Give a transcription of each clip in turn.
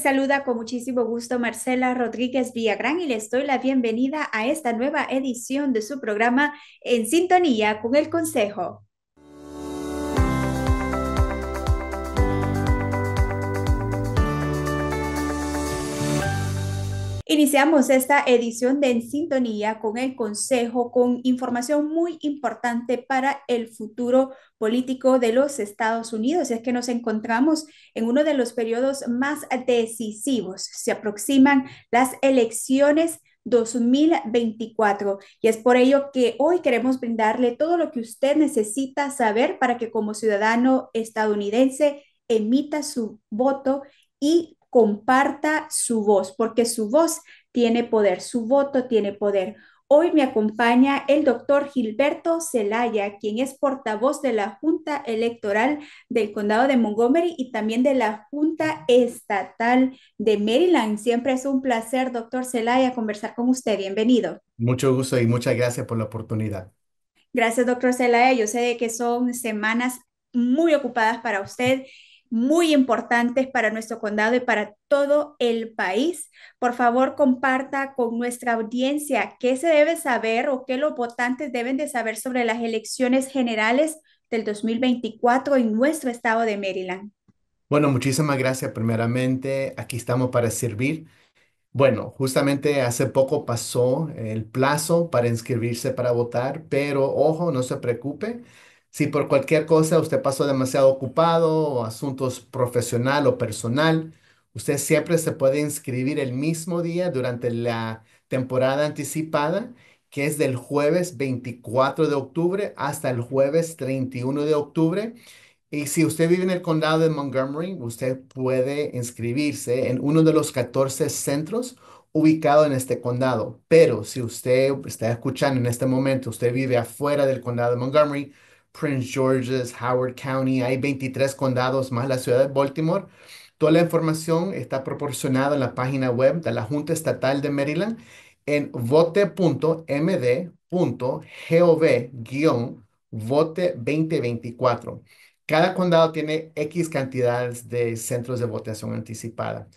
saluda con muchísimo gusto Marcela Rodríguez Villagrán y le doy la bienvenida a esta nueva edición de su programa En sintonía con el Consejo. Iniciamos esta edición de En Sintonía con el Consejo con información muy importante para el futuro político de los Estados Unidos. Es que nos encontramos en uno de los periodos más decisivos. Se aproximan las elecciones 2024. Y es por ello que hoy queremos brindarle todo lo que usted necesita saber para que como ciudadano estadounidense emita su voto y comparta su voz, porque su voz tiene poder, su voto tiene poder. Hoy me acompaña el doctor Gilberto Zelaya, quien es portavoz de la Junta Electoral del Condado de Montgomery y también de la Junta Estatal de Maryland. Siempre es un placer, doctor Zelaya, conversar con usted. Bienvenido. Mucho gusto y muchas gracias por la oportunidad. Gracias, doctor Zelaya. Yo sé que son semanas muy ocupadas para usted muy importantes para nuestro condado y para todo el país. Por favor, comparta con nuestra audiencia qué se debe saber o qué los votantes deben de saber sobre las elecciones generales del 2024 en nuestro estado de Maryland. Bueno, muchísimas gracias primeramente. Aquí estamos para servir. Bueno, justamente hace poco pasó el plazo para inscribirse para votar, pero ojo, no se preocupe. Si por cualquier cosa usted pasó demasiado ocupado o asuntos profesional o personal, usted siempre se puede inscribir el mismo día durante la temporada anticipada, que es del jueves 24 de octubre hasta el jueves 31 de octubre. Y si usted vive en el condado de Montgomery, usted puede inscribirse en uno de los 14 centros ubicados en este condado. Pero si usted está escuchando en este momento, usted vive afuera del condado de Montgomery, Prince George's, Howard County, hay 23 condados más la ciudad de Baltimore. Toda la información está proporcionada en la página web de la Junta Estatal de Maryland en vote.md.gov-vote2024. Cada condado tiene X cantidades de centros de votación anticipada.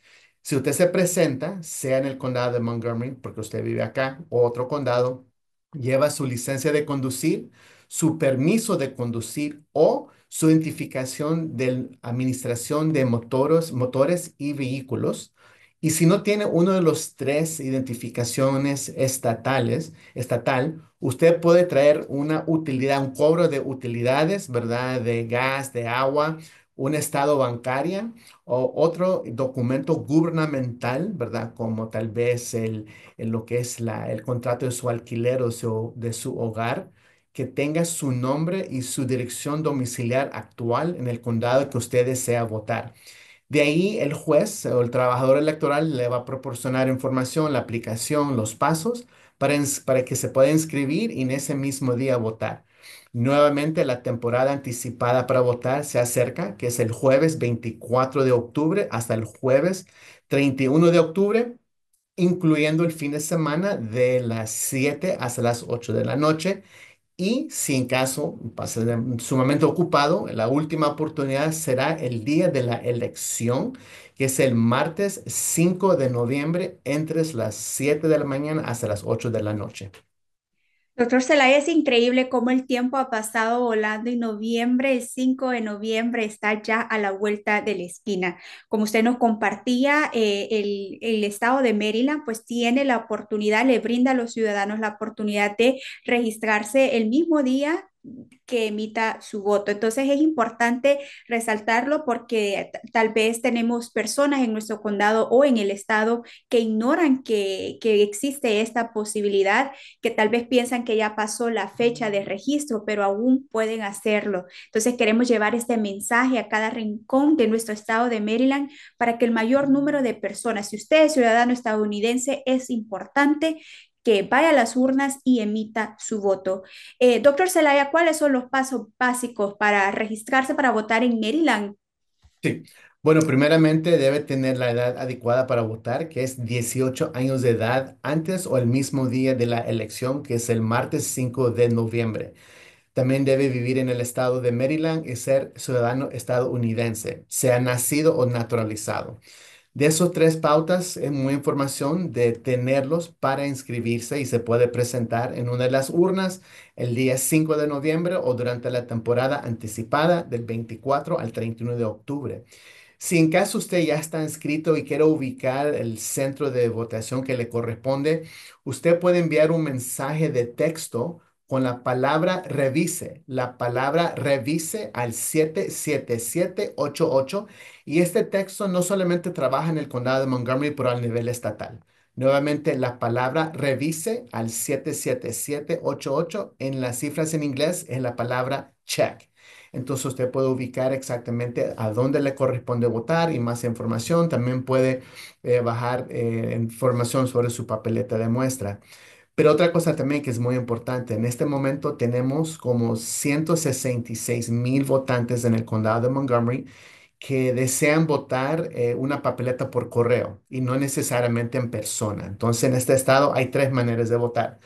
Si usted se presenta, sea en el condado de Montgomery, porque usted vive acá, o otro condado, lleva su licencia de conducir, su permiso de conducir o su identificación de administración de motores, motores y vehículos. Y si no tiene uno de los tres identificaciones estatales, estatal, usted puede traer una utilidad, un cobro de utilidades, ¿verdad? De gas, de agua, un estado bancaria o otro documento gubernamental, ¿verdad? Como tal vez el, lo que es el contrato de su alquiler o de su hogar que tenga su nombre y su dirección domiciliar actual en el condado que usted desea votar. De ahí el juez o el trabajador electoral le va a proporcionar información, la aplicación, los pasos para, que se pueda inscribir y en ese mismo día votar. Nuevamente, la temporada anticipada para votar se acerca, que es el jueves 24 de octubre hasta el jueves 31 de octubre incluyendo el fin de semana de las 7 hasta las 8 de la noche y si en caso ser sumamente ocupado, la última oportunidad será el día de la elección, que es el martes 5 de noviembre, entre las 7 de la mañana hasta las 8 de la noche. Doctor Celaya, es increíble cómo el tiempo ha pasado volando y noviembre, el 5 de noviembre, está ya a la vuelta de la esquina. Como usted nos compartía, eh, el, el, estado de Maryland pues tiene la oportunidad, le brinda a los ciudadanos la oportunidad de registrarse el mismo día que emita su voto. Entonces es importante resaltarlo porque tal vez tenemos personas en nuestro condado o en el estado que ignoran que, existe esta posibilidad, que tal vez piensan que ya pasó la fecha de registro, pero aún pueden hacerlo. Entonces queremos llevar este mensaje a cada rincón de nuestro estado de Maryland para que el mayor número de personas, si usted es ciudadano estadounidense, es importante que vaya a las urnas y emita su voto. Eh, doctor Zelaya, ¿cuáles son los pasos básicos para registrarse para votar en Maryland? Sí. Bueno, primeramente debe tener la edad adecuada para votar, que es 18 años de edad antes o el mismo día de la elección, que es el martes 5 de noviembre. También debe vivir en el estado de Maryland y ser ciudadano estadounidense, sea nacido o naturalizado. De esas tres pautas es muy información de tenerlos para inscribirse y se puede presentar en una de las urnas el día 5 de noviembre o durante la temporada anticipada del 24 al 31 de octubre. Si en caso usted ya está inscrito y quiere ubicar el centro de votación que le corresponde, usted puede enviar un mensaje de texto con la palabra revise, la palabra revise al 77788 y este texto no solamente trabaja en el condado de Montgomery, pero al nivel estatal. Nuevamente, la palabra revise al 77788 en las cifras en inglés es la palabra check. Entonces usted puede ubicar exactamente a dónde le corresponde votar y más información. También puede eh, bajar eh, información sobre su papeleta de muestra. Pero otra cosa también que es muy importante, en este momento tenemos como 166 mil votantes en el condado de Montgomery que desean votar eh, una papeleta por correo y no necesariamente en persona. Entonces, en este estado hay tres maneras de votar,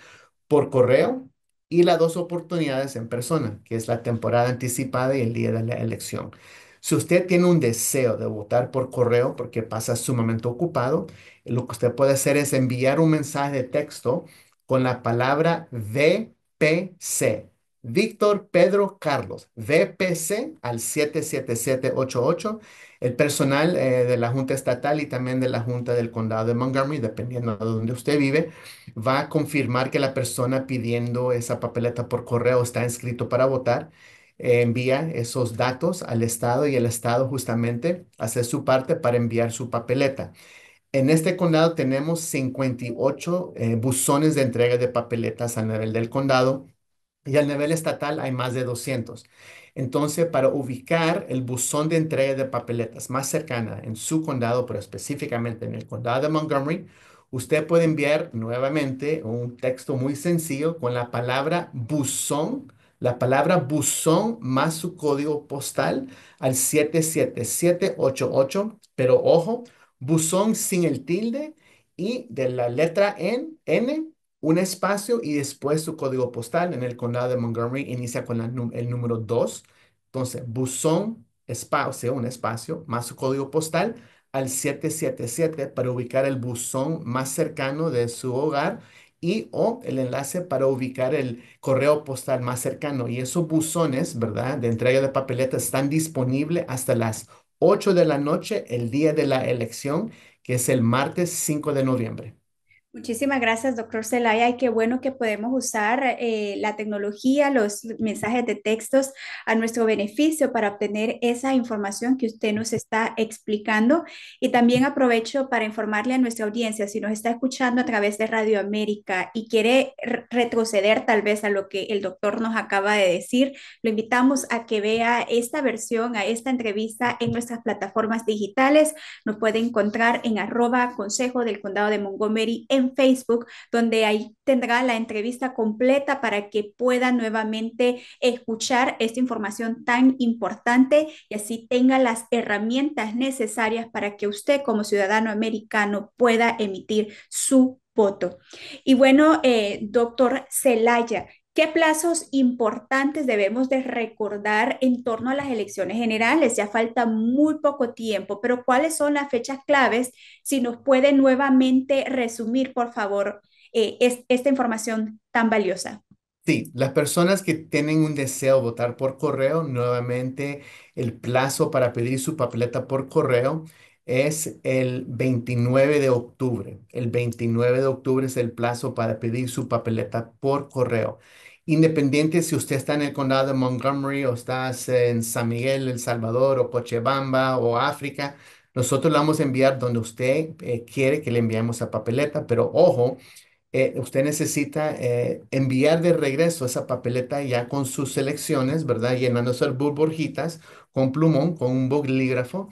por correo y las dos oportunidades en persona, que es la temporada anticipada y el día de la elección. Si usted tiene un deseo de votar por correo porque pasa sumamente ocupado, lo que usted puede hacer es enviar un mensaje de texto con la palabra VPC, Víctor Pedro Carlos, VPC al 77788, el personal eh, de la Junta Estatal y también de la Junta del Condado de Montgomery, dependiendo de donde usted vive, va a confirmar que la persona pidiendo esa papeleta por correo está inscrito para votar. Eh, envía esos datos al Estado y el Estado justamente hace su parte para enviar su papeleta. En este condado tenemos 58 eh, buzones de entrega de papeletas a nivel del condado y al nivel estatal hay más de 200. Entonces, para ubicar el buzón de entrega de papeletas más cercana en su condado, pero específicamente en el condado de Montgomery, usted puede enviar nuevamente un texto muy sencillo con la palabra buzón, la palabra buzón más su código postal al 77788, pero ojo, buzón sin el tilde y de la letra N, N un espacio y después su código postal en el condado de Montgomery inicia con el número 2. Entonces, buzón, espacio, un espacio, más su código postal al 777 para ubicar el buzón más cercano de su hogar y o el enlace para ubicar el correo postal más cercano. Y esos buzones, ¿verdad?, de entrega de papeletas están disponibles hasta las 8 de la noche el día de la elección, que es el martes 5 de noviembre. Muchísimas gracias, doctor Zelaya, y qué bueno que podemos usar eh, la tecnología, los mensajes de textos a nuestro beneficio para obtener esa información que usted nos está explicando. Y también aprovecho para informarle a nuestra audiencia, si nos está escuchando a través de Radio América y quiere retroceder tal vez a lo que el doctor nos acaba de decir, lo invitamos a que vea esta versión, a esta entrevista en nuestras plataformas digitales. Nos puede encontrar en arroba Consejo del Condado de Montgomery en Facebook, donde ahí tendrá la entrevista completa para que pueda nuevamente escuchar esta información tan importante y así tenga las herramientas necesarias para que usted como ciudadano americano pueda emitir su voto. Y bueno, eh, doctor Celaya, ¿Qué plazos importantes debemos de recordar en torno a las elecciones generales? Ya falta muy poco tiempo, pero ¿cuáles son las fechas claves? Si nos puede nuevamente resumir, por favor, eh, esta información tan valiosa. Sí, las personas que tienen un deseo de votar por correo, nuevamente el plazo para pedir su papeleta por correo es el 29 de octubre. El 29 de octubre es el plazo para pedir su papeleta por correo independiente si usted está en el condado de Montgomery o estás en San Miguel, El Salvador o Cochabamba o África, nosotros lo vamos a enviar donde usted eh, quiere que le enviemos a papeleta, pero ojo, eh, usted necesita eh, enviar de regreso esa papeleta ya con sus selecciones, ¿verdad? Llenando esas burbujitas con plumón, con un bolígrafo.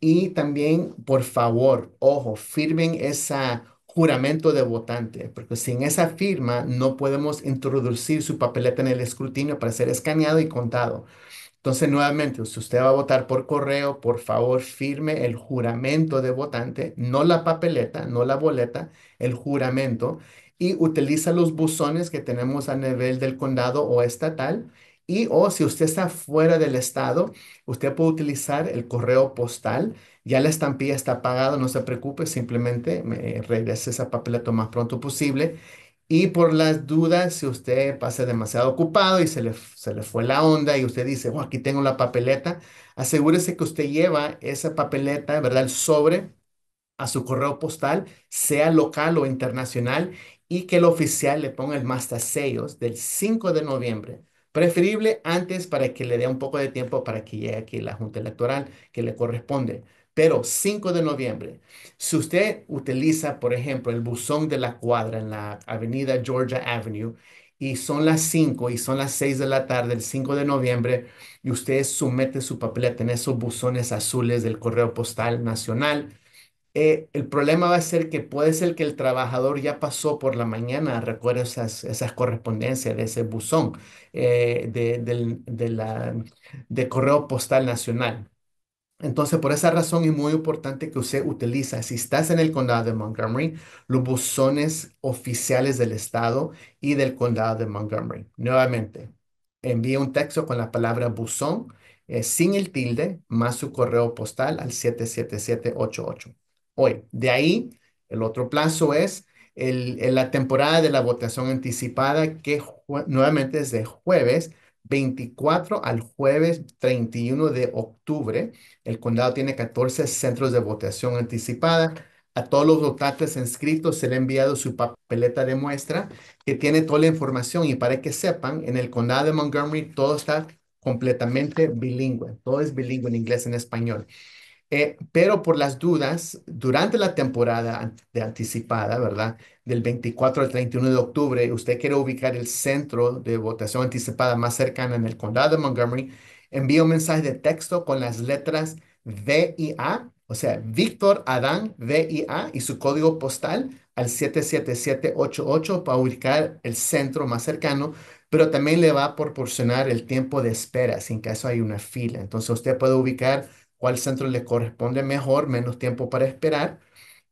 Y también, por favor, ojo, firmen esa juramento de votante, porque sin esa firma no podemos introducir su papeleta en el escrutinio para ser escaneado y contado. Entonces, nuevamente, si usted va a votar por correo, por favor firme el juramento de votante, no la papeleta, no la boleta, el juramento, y utiliza los buzones que tenemos a nivel del condado o estatal y o si usted está fuera del estado, usted puede utilizar el correo postal. Ya la estampilla está pagada, no se preocupe, simplemente eh, regrese esa papeleta lo más pronto posible. Y por las dudas, si usted pasa demasiado ocupado y se le, se le fue la onda y usted dice, oh, aquí tengo la papeleta, asegúrese que usted lleva esa papeleta, ¿verdad? El sobre a su correo postal, sea local o internacional, y que el oficial le ponga el sellos del 5 de noviembre Preferible antes para que le dé un poco de tiempo para que llegue aquí la Junta Electoral que le corresponde. Pero 5 de noviembre, si usted utiliza, por ejemplo, el buzón de la cuadra en la avenida Georgia Avenue y son las 5 y son las 6 de la tarde, el 5 de noviembre, y usted somete su papeleta en esos buzones azules del Correo Postal Nacional, eh, el problema va a ser que puede ser que el trabajador ya pasó por la mañana, recuerda esas, correspondencias de ese buzón eh, de, la, de correo postal nacional. Entonces, por esa razón es muy importante que usted utiliza, si estás en el condado de Montgomery, los buzones oficiales del estado y del condado de Montgomery. Nuevamente, envíe un texto con la palabra buzón eh, sin el tilde más su correo postal al 77788 hoy. De ahí, el otro plazo es la temporada de la votación anticipada, que nuevamente es de jueves 24 al jueves 31 de octubre. El condado tiene 14 centros de votación anticipada. A todos los votantes inscritos se le ha enviado su papeleta de muestra que tiene toda la información y para que sepan, en el condado de Montgomery todo está completamente bilingüe, todo es bilingüe en inglés y en español. Eh, pero por las dudas, durante la temporada de anticipada, ¿verdad? Del 24 al 31 de octubre, usted quiere ubicar el centro de votación anticipada más cercana en el condado de Montgomery, envía un mensaje de texto con las letras V A, o sea, Víctor Adán V y A y su código postal al 77788 para ubicar el centro más cercano, pero también le va a proporcionar el tiempo de espera sin caso hay una fila. Entonces usted puede ubicar cuál centro le corresponde mejor, menos tiempo para esperar.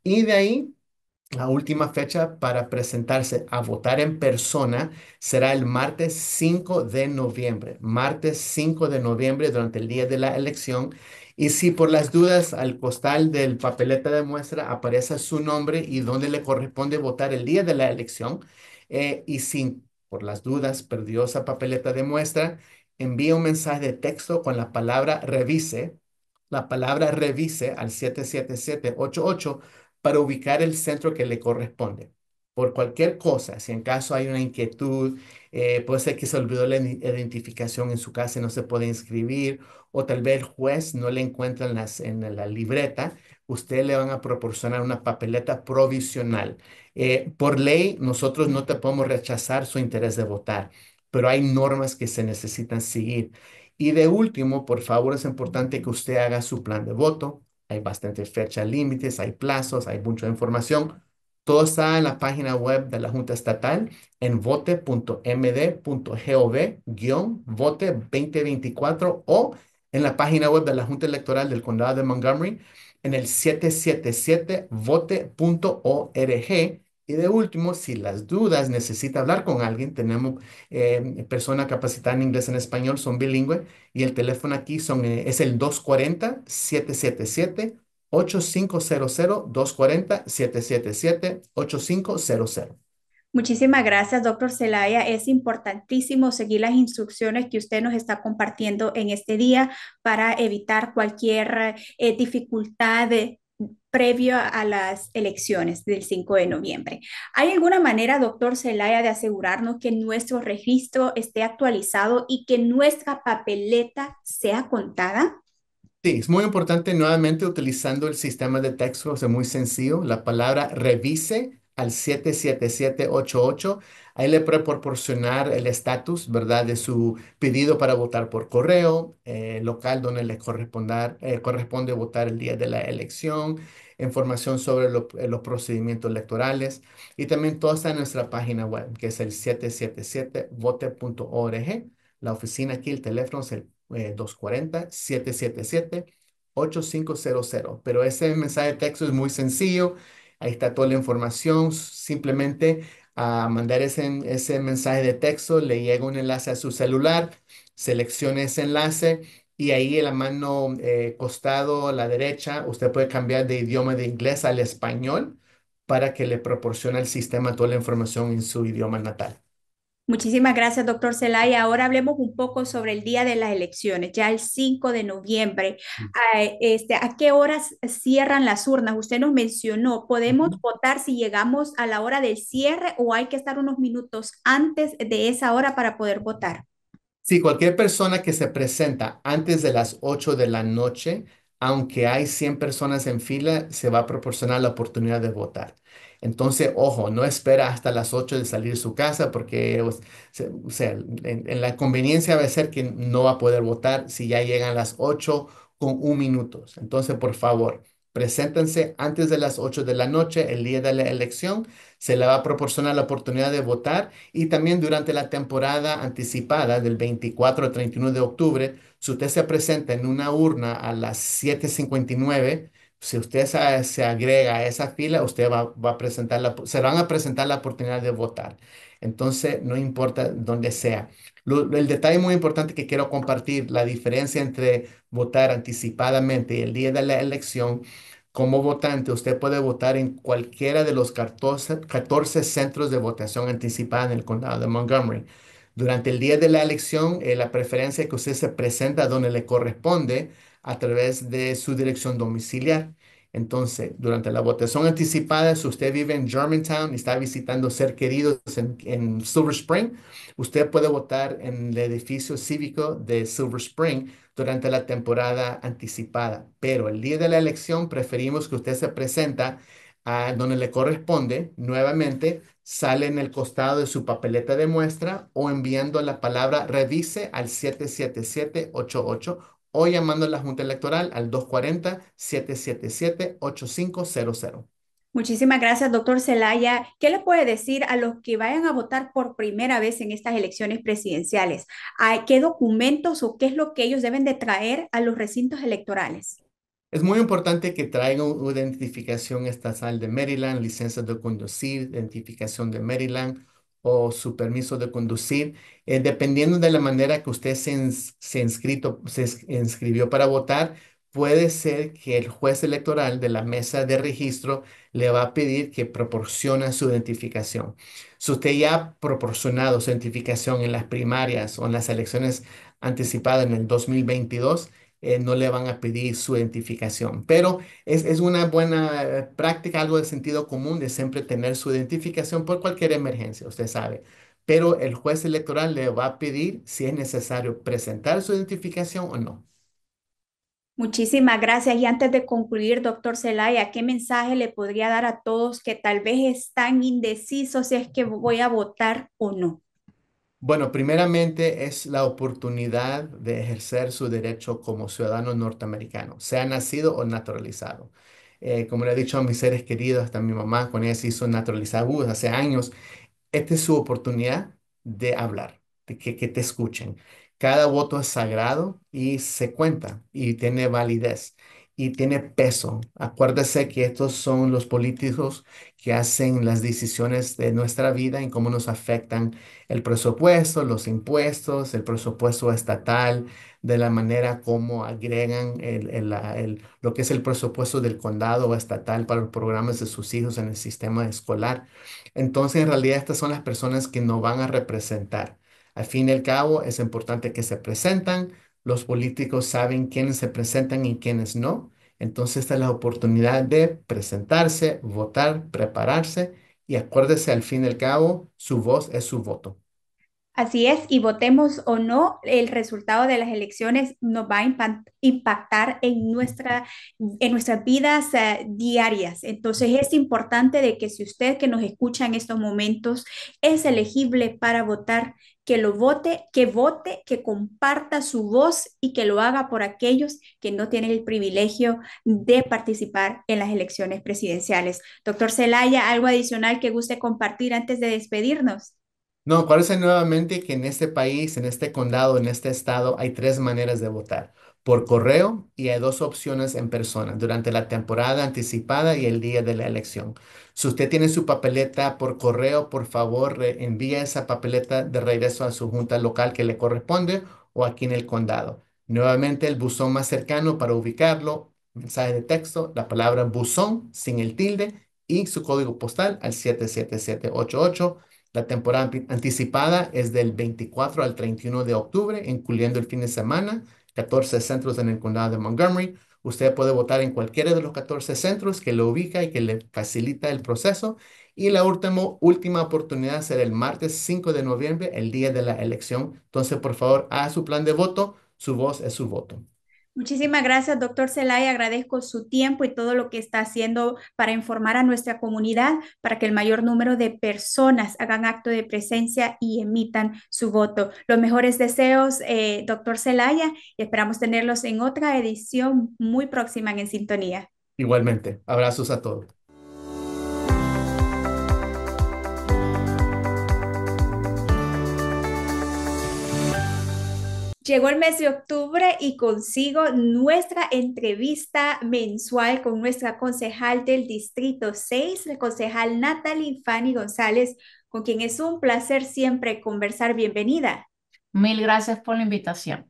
Y de ahí, la última fecha para presentarse a votar en persona será el martes 5 de noviembre, martes 5 de noviembre durante el día de la elección. Y si por las dudas al costal del papeleta de muestra aparece su nombre y dónde le corresponde votar el día de la elección, eh, y si por las dudas perdió esa papeleta de muestra, envía un mensaje de texto con la palabra revise la palabra revise al 77788 para ubicar el centro que le corresponde. Por cualquier cosa, si en caso hay una inquietud, eh, puede ser que se olvidó la identificación en su casa y no se puede inscribir, o tal vez el juez no le encuentra en, las, en la libreta, usted le van a proporcionar una papeleta provisional. Eh, por ley, nosotros no te podemos rechazar su interés de votar, pero hay normas que se necesitan seguir. Y de último, por favor, es importante que usted haga su plan de voto. Hay bastantes fechas límites, hay plazos, hay mucha información. Todo está en la página web de la Junta Estatal en vote.md.gov-vote 2024 o en la página web de la Junta Electoral del Condado de Montgomery en el 777vote.org y de último, si las dudas necesita hablar con alguien, tenemos personas eh, persona capacitada en inglés y en español, son bilingües, y el teléfono aquí son, eh, es el 240-777-8500, 240-777-8500. Muchísimas gracias, doctor Celaya. Es importantísimo seguir las instrucciones que usted nos está compartiendo en este día para evitar cualquier eh, dificultad previo a las elecciones del 5 de noviembre. ¿Hay alguna manera, doctor Zelaya, de asegurarnos que nuestro registro esté actualizado y que nuestra papeleta sea contada? Sí, es muy importante nuevamente utilizando el sistema de texto, o sea, muy sencillo, la palabra revise al 77788. Ahí le puede proporcionar el estatus, ¿verdad?, de su pedido para votar por correo, eh, local donde le corresponda eh, corresponde votar el día de la elección, información sobre eh, los procedimientos electorales y también todo está en nuestra página web, que es el 777vote.org. La oficina aquí, el teléfono es el 240-777-8500. Eh, pero ese mensaje de texto es muy sencillo. Ahí está toda la información. Simplemente a mandar ese, ese mensaje de texto, le llega un enlace a su celular, seleccione ese enlace y ahí en la mano eh, costado a la derecha, usted puede cambiar de idioma de inglés al español para que le proporcione al sistema toda la información en su idioma natal. Muchísimas gracias, doctor Zelaya. Ahora hablemos un poco sobre el día de las elecciones, ya el 5 de noviembre. ¿A, ah, este, ¿a qué horas cierran las urnas? Usted nos mencionó, ¿podemos votar si llegamos a la hora del cierre o hay que estar unos minutos antes de esa hora para poder votar? Sí, cualquier persona que se presenta antes de las 8 de la noche, aunque hay 100 personas en fila, se va a proporcionar la oportunidad de votar. Entonces, ojo, no espera hasta las 8 de salir de su casa porque pues, o sea, en, la conveniencia va a ser que no va a poder votar si ya llegan las 8 con un minuto. Entonces, por favor, preséntense antes de las 8 de la noche, el día de la elección, se le va a proporcionar la oportunidad de votar y también durante la temporada anticipada del 24 al 31 de octubre, si usted se presenta en una urna a las 7.59, si usted se, agrega a esa fila, usted va, va, a presentar la, se van a presentar la oportunidad de votar. Entonces, no importa dónde sea. el detalle muy importante que quiero compartir, la diferencia entre votar anticipadamente y el día de la elección, como votante, usted puede votar en cualquiera de los 14, centros de votación anticipada en el condado de Montgomery. Durante el día de la elección, eh, la preferencia es que usted se presenta donde le corresponde a través de su dirección domiciliar. Entonces, durante la votación anticipada, si usted vive en Germantown y está visitando ser queridos en, Silver Spring, usted puede votar en el edificio cívico de Silver Spring durante la temporada anticipada. Pero el día de la elección preferimos que usted se presenta a donde le corresponde nuevamente sale en el costado de su papeleta de muestra o enviando la palabra revise al 77788 Hoy llamando a la Junta Electoral al 240-777-8500. Muchísimas gracias, doctor Celaya. ¿Qué le puede decir a los que vayan a votar por primera vez en estas elecciones presidenciales? ¿Qué documentos o qué es lo que ellos deben de traer a los recintos electorales? Es muy importante que traigan una identificación estatal de Maryland, licencias de conducir, identificación de Maryland, o su permiso de conducir, eh, dependiendo de la manera que usted se, se, inscrito, se inscribió para votar, puede ser que el juez electoral de la mesa de registro le va a pedir que proporcione su identificación. Si usted ya ha proporcionado su identificación en las primarias o en las elecciones anticipadas en el 2022, eh, no le van a pedir su identificación. Pero es, es, una buena eh, práctica, algo de sentido común de siempre tener su identificación por cualquier emergencia, usted sabe. Pero el juez electoral le va a pedir si es necesario presentar su identificación o no. Muchísimas gracias. Y antes de concluir, doctor Zelaya, ¿qué mensaje le podría dar a todos que tal vez están indecisos si es que voy a votar o no? Bueno, primeramente es la oportunidad de ejercer su derecho como ciudadano norteamericano, sea nacido o naturalizado. Eh, como le he dicho a mis seres queridos, hasta mi mamá, con ella se hizo naturalizada uh, hace años, esta es su oportunidad de hablar, de que te escuchen. Cada voto es sagrado y se cuenta y tiene validez y tiene peso. Acuérdese que estos son los políticos que hacen las decisiones de nuestra vida y cómo nos afectan el presupuesto, los impuestos, el presupuesto estatal, de la manera como agregan lo que es el presupuesto del condado o estatal para los programas de sus hijos en el sistema escolar. Entonces, en realidad, estas son las personas que nos van a representar. Al fin y al cabo, es importante que se presentan, los políticos saben quiénes se presentan y quiénes no. Entonces esta es la oportunidad de presentarse, votar, prepararse y acuérdese al fin y al cabo, su voz es su voto. Así es, y votemos o no, el resultado de las elecciones nos va a impactar en, nuestra, en nuestras vidas eh, diarias. Entonces es importante de que si usted que nos escucha en estos momentos es elegible para votar, que lo vote, que vote, que comparta su voz y que lo haga por aquellos que no tienen el privilegio de participar en las elecciones presidenciales. Doctor Celaya, algo adicional que guste compartir antes de despedirnos. No, parece nuevamente que en este país, en este condado, en este estado, hay tres maneras de votar. Por correo y hay dos opciones en persona durante la temporada anticipada y el día de la elección. Si usted tiene su papeleta por correo, por favor, envíe esa papeleta de regreso a su junta local que le corresponde o aquí en el condado. Nuevamente, el buzón más cercano para ubicarlo, mensaje de texto, la palabra buzón sin el tilde y su código postal al 77788. La temporada anticipada es del 24 al 31 de octubre, incluyendo el fin de semana, 14 centros en el condado de Montgomery. Usted puede votar en cualquiera de los 14 centros que lo ubica y que le facilita el proceso. Y la última, última oportunidad será el martes 5 de noviembre, el día de la elección. Entonces, por favor, haga su plan de voto. Su voz es su voto. Muchísimas gracias, doctor Celaya, Agradezco su tiempo y todo lo que está haciendo para informar a nuestra comunidad para que el mayor número de personas hagan acto de presencia y emitan su voto. Los mejores deseos, eh, doctor Celaya, y esperamos tenerlos en otra edición muy próxima en Sintonía. Igualmente, abrazos a todos. Llegó el mes de octubre y consigo nuestra entrevista mensual con nuestra concejal del Distrito 6, la concejal Natalie Fanny González, con quien es un placer siempre conversar. Bienvenida. Mil gracias por la invitación.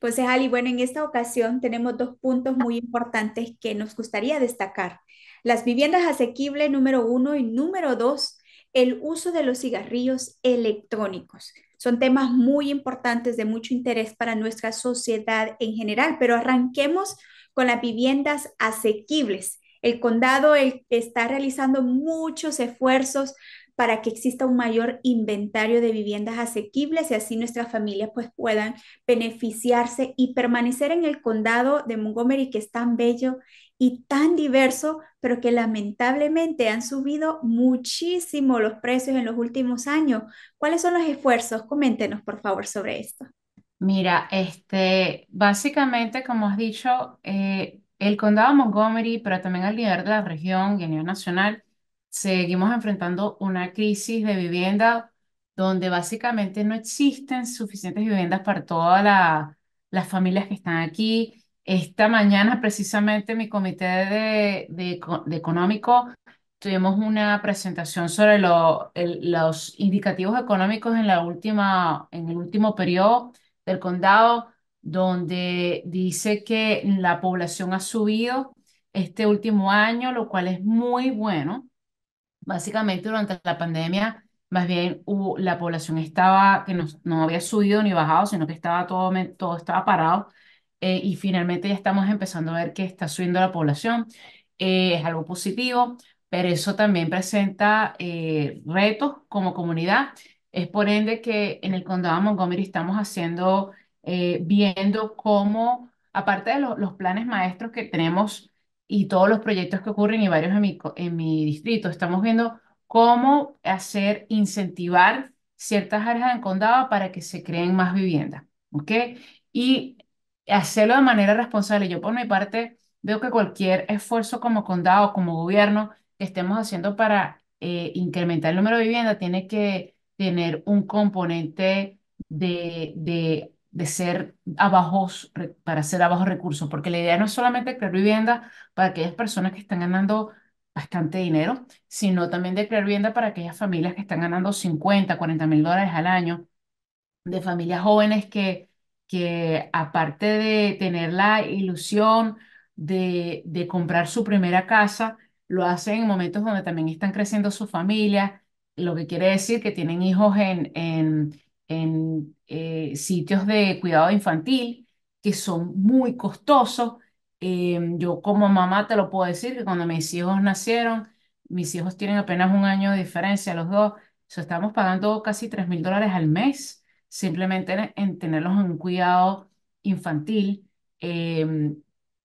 Concejal, y bueno, en esta ocasión tenemos dos puntos muy importantes que nos gustaría destacar. Las viviendas asequibles número uno y número dos, el uso de los cigarrillos electrónicos. Son temas muy importantes de mucho interés para nuestra sociedad en general, pero arranquemos con las viviendas asequibles. El condado está realizando muchos esfuerzos para que exista un mayor inventario de viviendas asequibles y así nuestras familias pues puedan beneficiarse y permanecer en el condado de Montgomery que es tan bello y tan diverso, pero que lamentablemente han subido muchísimo los precios en los últimos años. ¿Cuáles son los esfuerzos? Coméntenos, por favor, sobre esto. Mira, este, básicamente, como has dicho, eh, el condado de Montgomery, pero también al nivel de la región y a nivel nacional, seguimos enfrentando una crisis de vivienda donde básicamente no existen suficientes viviendas para todas las familias que están aquí esta mañana precisamente mi comité de, de, económico tuvimos una presentación sobre los indicativos económicos en, la última, en el último periodo del condado, donde dice que la población ha subido este último año, lo cual es muy bueno. Básicamente durante la pandemia, más bien la población estaba, que no, no, había subido ni bajado, sino que estaba todo, todo estaba parado. Eh, y finalmente ya estamos empezando a ver que está subiendo la población. Eh, es algo positivo, pero eso también presenta eh, retos como comunidad. Es por ende que en el condado de Montgomery estamos haciendo, viendo cómo, aparte de los planes maestros que tenemos y todos los proyectos que ocurren y varios en mi, en mi distrito, estamos viendo cómo hacer incentivar ciertas áreas del condado para que se creen más viviendas. ¿ok? Y hacerlo de manera responsable. Yo por mi parte veo que cualquier esfuerzo como condado, como gobierno que estemos haciendo para eh, incrementar el número de vivienda tiene que tener un componente de, de, ser abajo para ser a bajos recursos, porque la idea no es solamente crear vivienda para aquellas personas que están ganando bastante dinero, sino también de crear vivienda para aquellas familias que están ganando 50, 40 mil dólares al año, de familias jóvenes que que aparte de tener la ilusión de, comprar su primera casa, lo hacen en momentos donde también están creciendo su familia, lo que quiere decir que tienen hijos en, en, eh, sitios de cuidado infantil que son muy costosos. Em, yo como mamá te lo puedo decir que cuando mis hijos nacieron, mis hijos tienen apenas un año de diferencia los dos, estamos pagando casi 3 mil dólares al mes simplemente en, tenerlos en un cuidado infantil, em,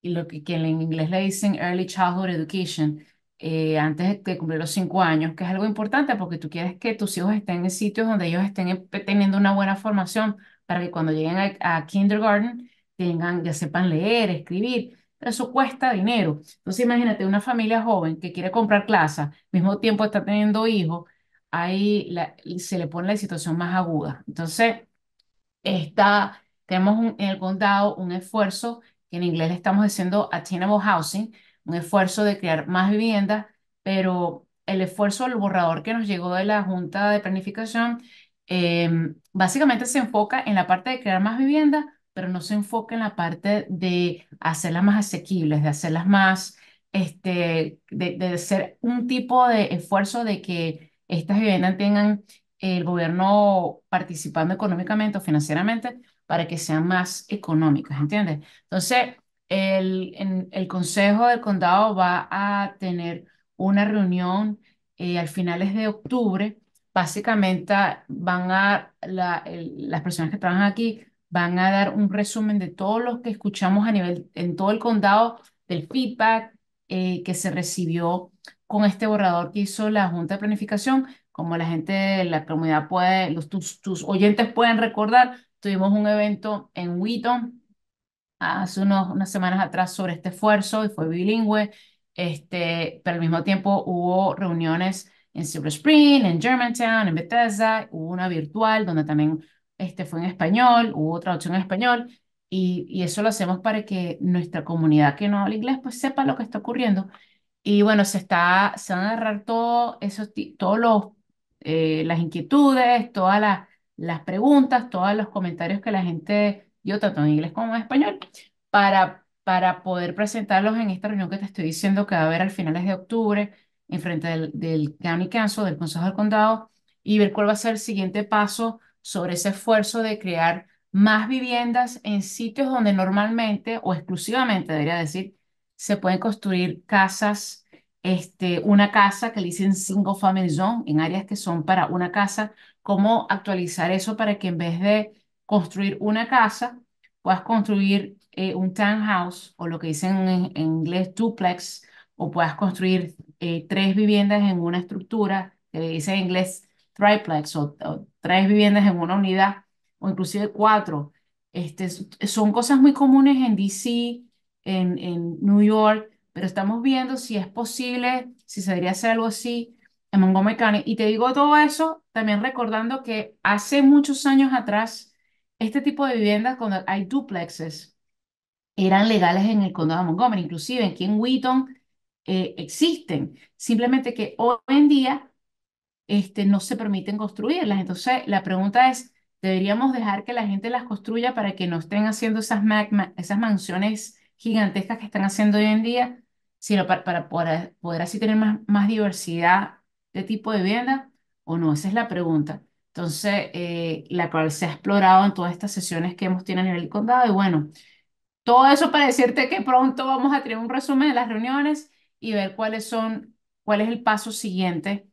y lo que, en inglés le dicen Early Childhood Education, eh, antes de cumplir los cinco años, que es algo importante porque tú quieres que tus hijos estén en sitios donde ellos estén teniendo una buena formación para que cuando lleguen a, kindergarten tengan, ya sepan leer, escribir, eso cuesta dinero. Entonces imagínate una familia joven que quiere comprar clases, mismo tiempo está teniendo hijos, ahí se le pone la situación más aguda. Entonces, está, tenemos en el condado un esfuerzo, que en inglés le estamos diciendo attainable housing, un esfuerzo de crear más viviendas, pero el esfuerzo, el borrador que nos llegó de la Junta de Planificación, em, básicamente se enfoca en la parte de crear más vivienda pero no se enfoca en la parte de hacerlas más asequibles, de hacerlas más, este, de, de un tipo de esfuerzo de que estas viviendas tengan el gobierno participando económicamente o financieramente para que sean más económicas, ¿entiendes? Entonces, el, el Consejo del Condado va a tener una reunión eh, al finales de octubre. Básicamente van a, la, las personas que trabajan aquí van a dar un resumen de todos los que escuchamos a nivel, en todo el condado, del feedback eh, que se recibió con este borrador que hizo la Junta de Planificación, como la gente de la comunidad puede, los, tus, oyentes pueden recordar, tuvimos un evento en Wheaton hace unos, unas semanas atrás sobre este esfuerzo y fue bilingüe, este, pero al mismo tiempo hubo reuniones en Silver Spring, en Germantown, en Bethesda, hubo una virtual donde también este, fue en español, hubo traducción en español, y, y eso lo hacemos para que nuestra comunidad que no habla inglés pues sepa lo que está ocurriendo y bueno, se, está, se van a agarrar todas eh, las inquietudes, todas las, preguntas, todos los comentarios que la gente yo tanto en inglés como en español, para, para poder presentarlos en esta reunión que te estoy diciendo que va a haber al finales de octubre, en frente del, del County Council, del Consejo del Condado, y ver cuál va a ser el siguiente paso sobre ese esfuerzo de crear más viviendas en sitios donde normalmente o exclusivamente, debería decir, se pueden construir casas, este, una casa que le dicen single family zone, en áreas que son para una casa, cómo actualizar eso para que en vez de construir una casa, puedas construir eh, un townhouse o lo que dicen en, inglés duplex, o puedas construir eh, tres viviendas en una estructura, que le dicen en inglés triplex, o, tres viviendas en una unidad, o inclusive cuatro. Este, son cosas muy comunes en DC, en, en New York, pero estamos viendo si es posible, si se debería hacer algo así en Montgomery County. Y te digo todo eso también recordando que hace muchos años atrás, este tipo de viviendas, cuando hay duplexes, eran legales en el condado de Montgomery, inclusive aquí en Wheaton eh, existen. Simplemente que hoy en día este, no se permiten construirlas. Entonces, la pregunta es, ¿deberíamos dejar que la gente las construya para que no estén haciendo esas, esas mansiones gigantescas que están haciendo hoy en día, sino para, para, poder así tener más, diversidad de tipo de vivienda o no? Esa es la pregunta. Entonces, eh, la cual se ha explorado en todas estas sesiones que hemos tenido en el condado. Y bueno, todo eso para decirte que pronto vamos a tener un resumen de las reuniones y ver cuáles son, cuál es el paso siguiente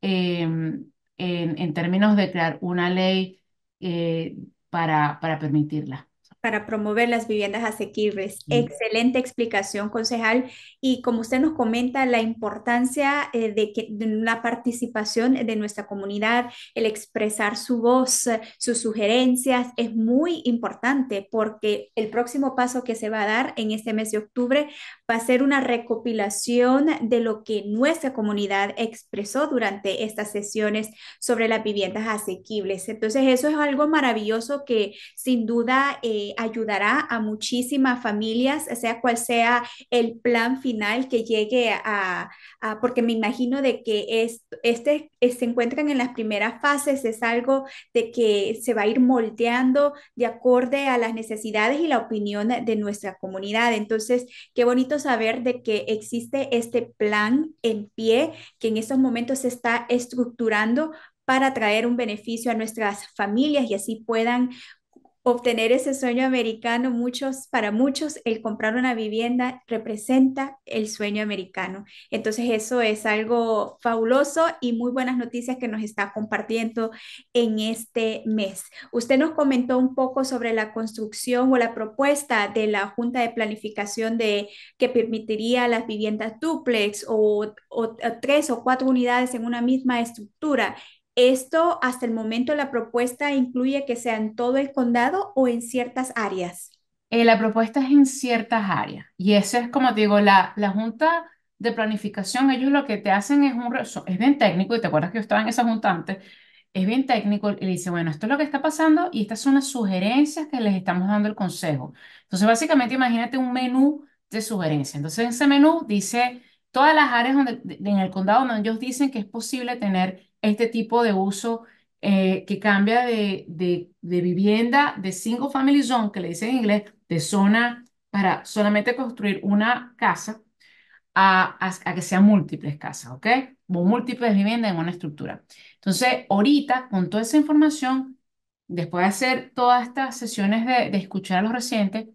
em, en, términos de crear una ley eh, para permitirla para promover las viviendas asequibles. Mm. Excelente explicación, concejal. Y como usted nos comenta, la importancia eh, de, que, la participación de nuestra comunidad, el expresar su voz, sus sugerencias, es muy importante porque el próximo paso que se va a dar en este mes de octubre va a ser una recopilación de lo que nuestra comunidad expresó durante estas sesiones sobre las viviendas asequibles. Entonces, eso es algo maravilloso que sin duda eh, ayudará a muchísimas familias, sea cual sea el plan final que llegue a, porque me imagino de que es, este se encuentran en las primeras fases, es algo de que se va a ir moldeando de acorde a las necesidades y la opinión de nuestra comunidad. Entonces, qué bonito saber de que existe este plan en pie que en estos momentos se está estructurando para traer un beneficio a nuestras familias y así puedan obtener ese sueño americano, muchos, para muchos el comprar una vivienda representa el sueño americano. Entonces eso es algo fabuloso y muy buenas noticias que nos está compartiendo en este mes. Usted nos comentó un poco sobre la construcción o la propuesta de la Junta de Planificación de que permitiría las viviendas duplex o tres o cuatro unidades en una misma estructura. Esto hasta el momento la propuesta incluye que sea en todo el condado o en ciertas áreas. Eh, la propuesta es en ciertas áreas y eso es como te digo, la, la Junta de Planificación, ellos lo que te hacen es un, es bien técnico y te acuerdas que yo estaba en esa junta antes, es bien técnico y dice, bueno, esto es lo que está pasando y estas son las sugerencias que les estamos dando el consejo. Entonces, básicamente imagínate un menú de sugerencias. Entonces, en ese menú dice todas las áreas donde, en el condado donde ellos dicen que es posible tener este tipo de uso eh, que cambia de, de, vivienda de single family zone, que le dicen en inglés, de zona para solamente construir una casa, a, a, que sean múltiples casas, ¿ok? múltiples viviendas en una estructura. Entonces, ahorita, con toda esa información, después de hacer todas estas sesiones de, de escuchar a los residentes,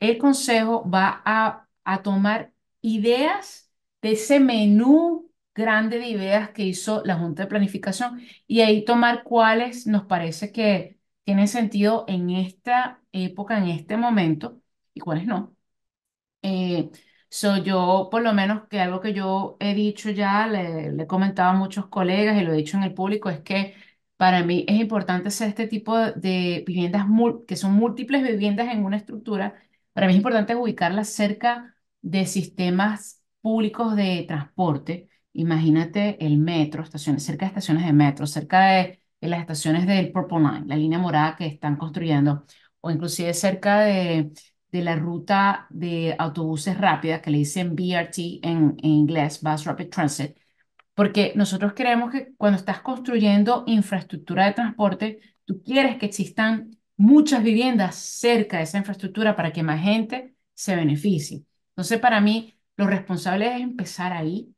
el consejo va a, a tomar ideas de ese menú grande de ideas que hizo la Junta de Planificación y ahí tomar cuáles nos parece que tienen sentido en esta época, en este momento, y cuáles no. Eh, yo, por lo menos, que algo que yo he dicho ya, le, le, he comentado a muchos colegas y lo he dicho en el público, es que para mí es importante hacer este tipo de viviendas, que son múltiples viviendas en una estructura, para mí es importante ubicarlas cerca de sistemas públicos de transporte, Imagínate el metro, estaciones, cerca de estaciones de metro, cerca de, las estaciones del Purple Line, la línea morada que están construyendo, o inclusive cerca de, de la ruta de autobuses rápidas que le dicen BRT en, inglés, Bus Rapid Transit, porque nosotros creemos que cuando estás construyendo infraestructura de transporte, tú quieres que existan muchas viviendas cerca de esa infraestructura para que más gente se beneficie. Entonces, para mí, lo responsable es empezar ahí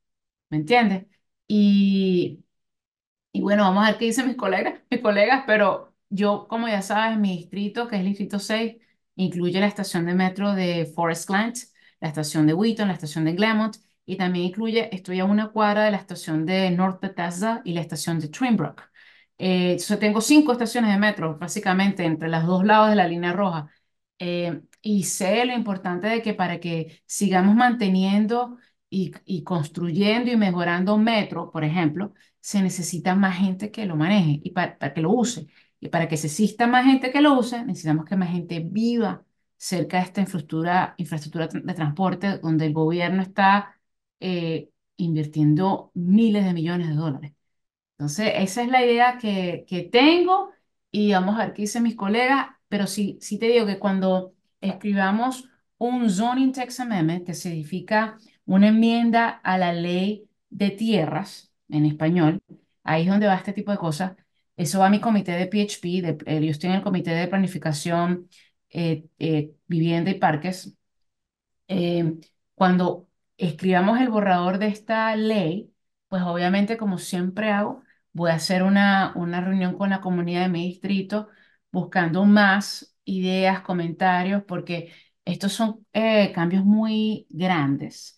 ¿me entiendes? Y, y bueno, vamos a ver qué dicen mis colegas, mis colegas, pero yo, como ya sabes, mi distrito, que es el distrito 6, incluye la estación de metro de Forest la estación de Wheaton, la estación de Glamont, y también incluye, estoy a una cuadra de la estación de North Bethesda y la estación de Trinbrook. Eh, entonces tengo cinco estaciones de metro, básicamente, entre los dos lados de la línea roja. Eh, y sé lo importante de que para que sigamos manteniendo y, construyendo y mejorando metro, por ejemplo, se necesita más gente que lo maneje y para, que lo use. Y para que se exista más gente que lo use, necesitamos que más gente viva cerca de esta infraestructura, infraestructura de transporte donde el gobierno está eh, invirtiendo miles de millones de dólares. Entonces, esa es la idea que, que tengo y vamos a ver qué dicen mis colegas, pero sí, sí te digo que cuando escribamos un Zoning Text Amendment que edifica una enmienda a la ley de tierras en español. Ahí es donde va este tipo de cosas. Eso va a mi comité de PHP, yo estoy en el comité de planificación, eh, eh, vivienda y parques. Eh, cuando escribamos el borrador de esta ley, pues obviamente como siempre hago, voy a hacer una, una reunión con la comunidad de mi distrito buscando más ideas, comentarios, porque estos son cambios muy grandes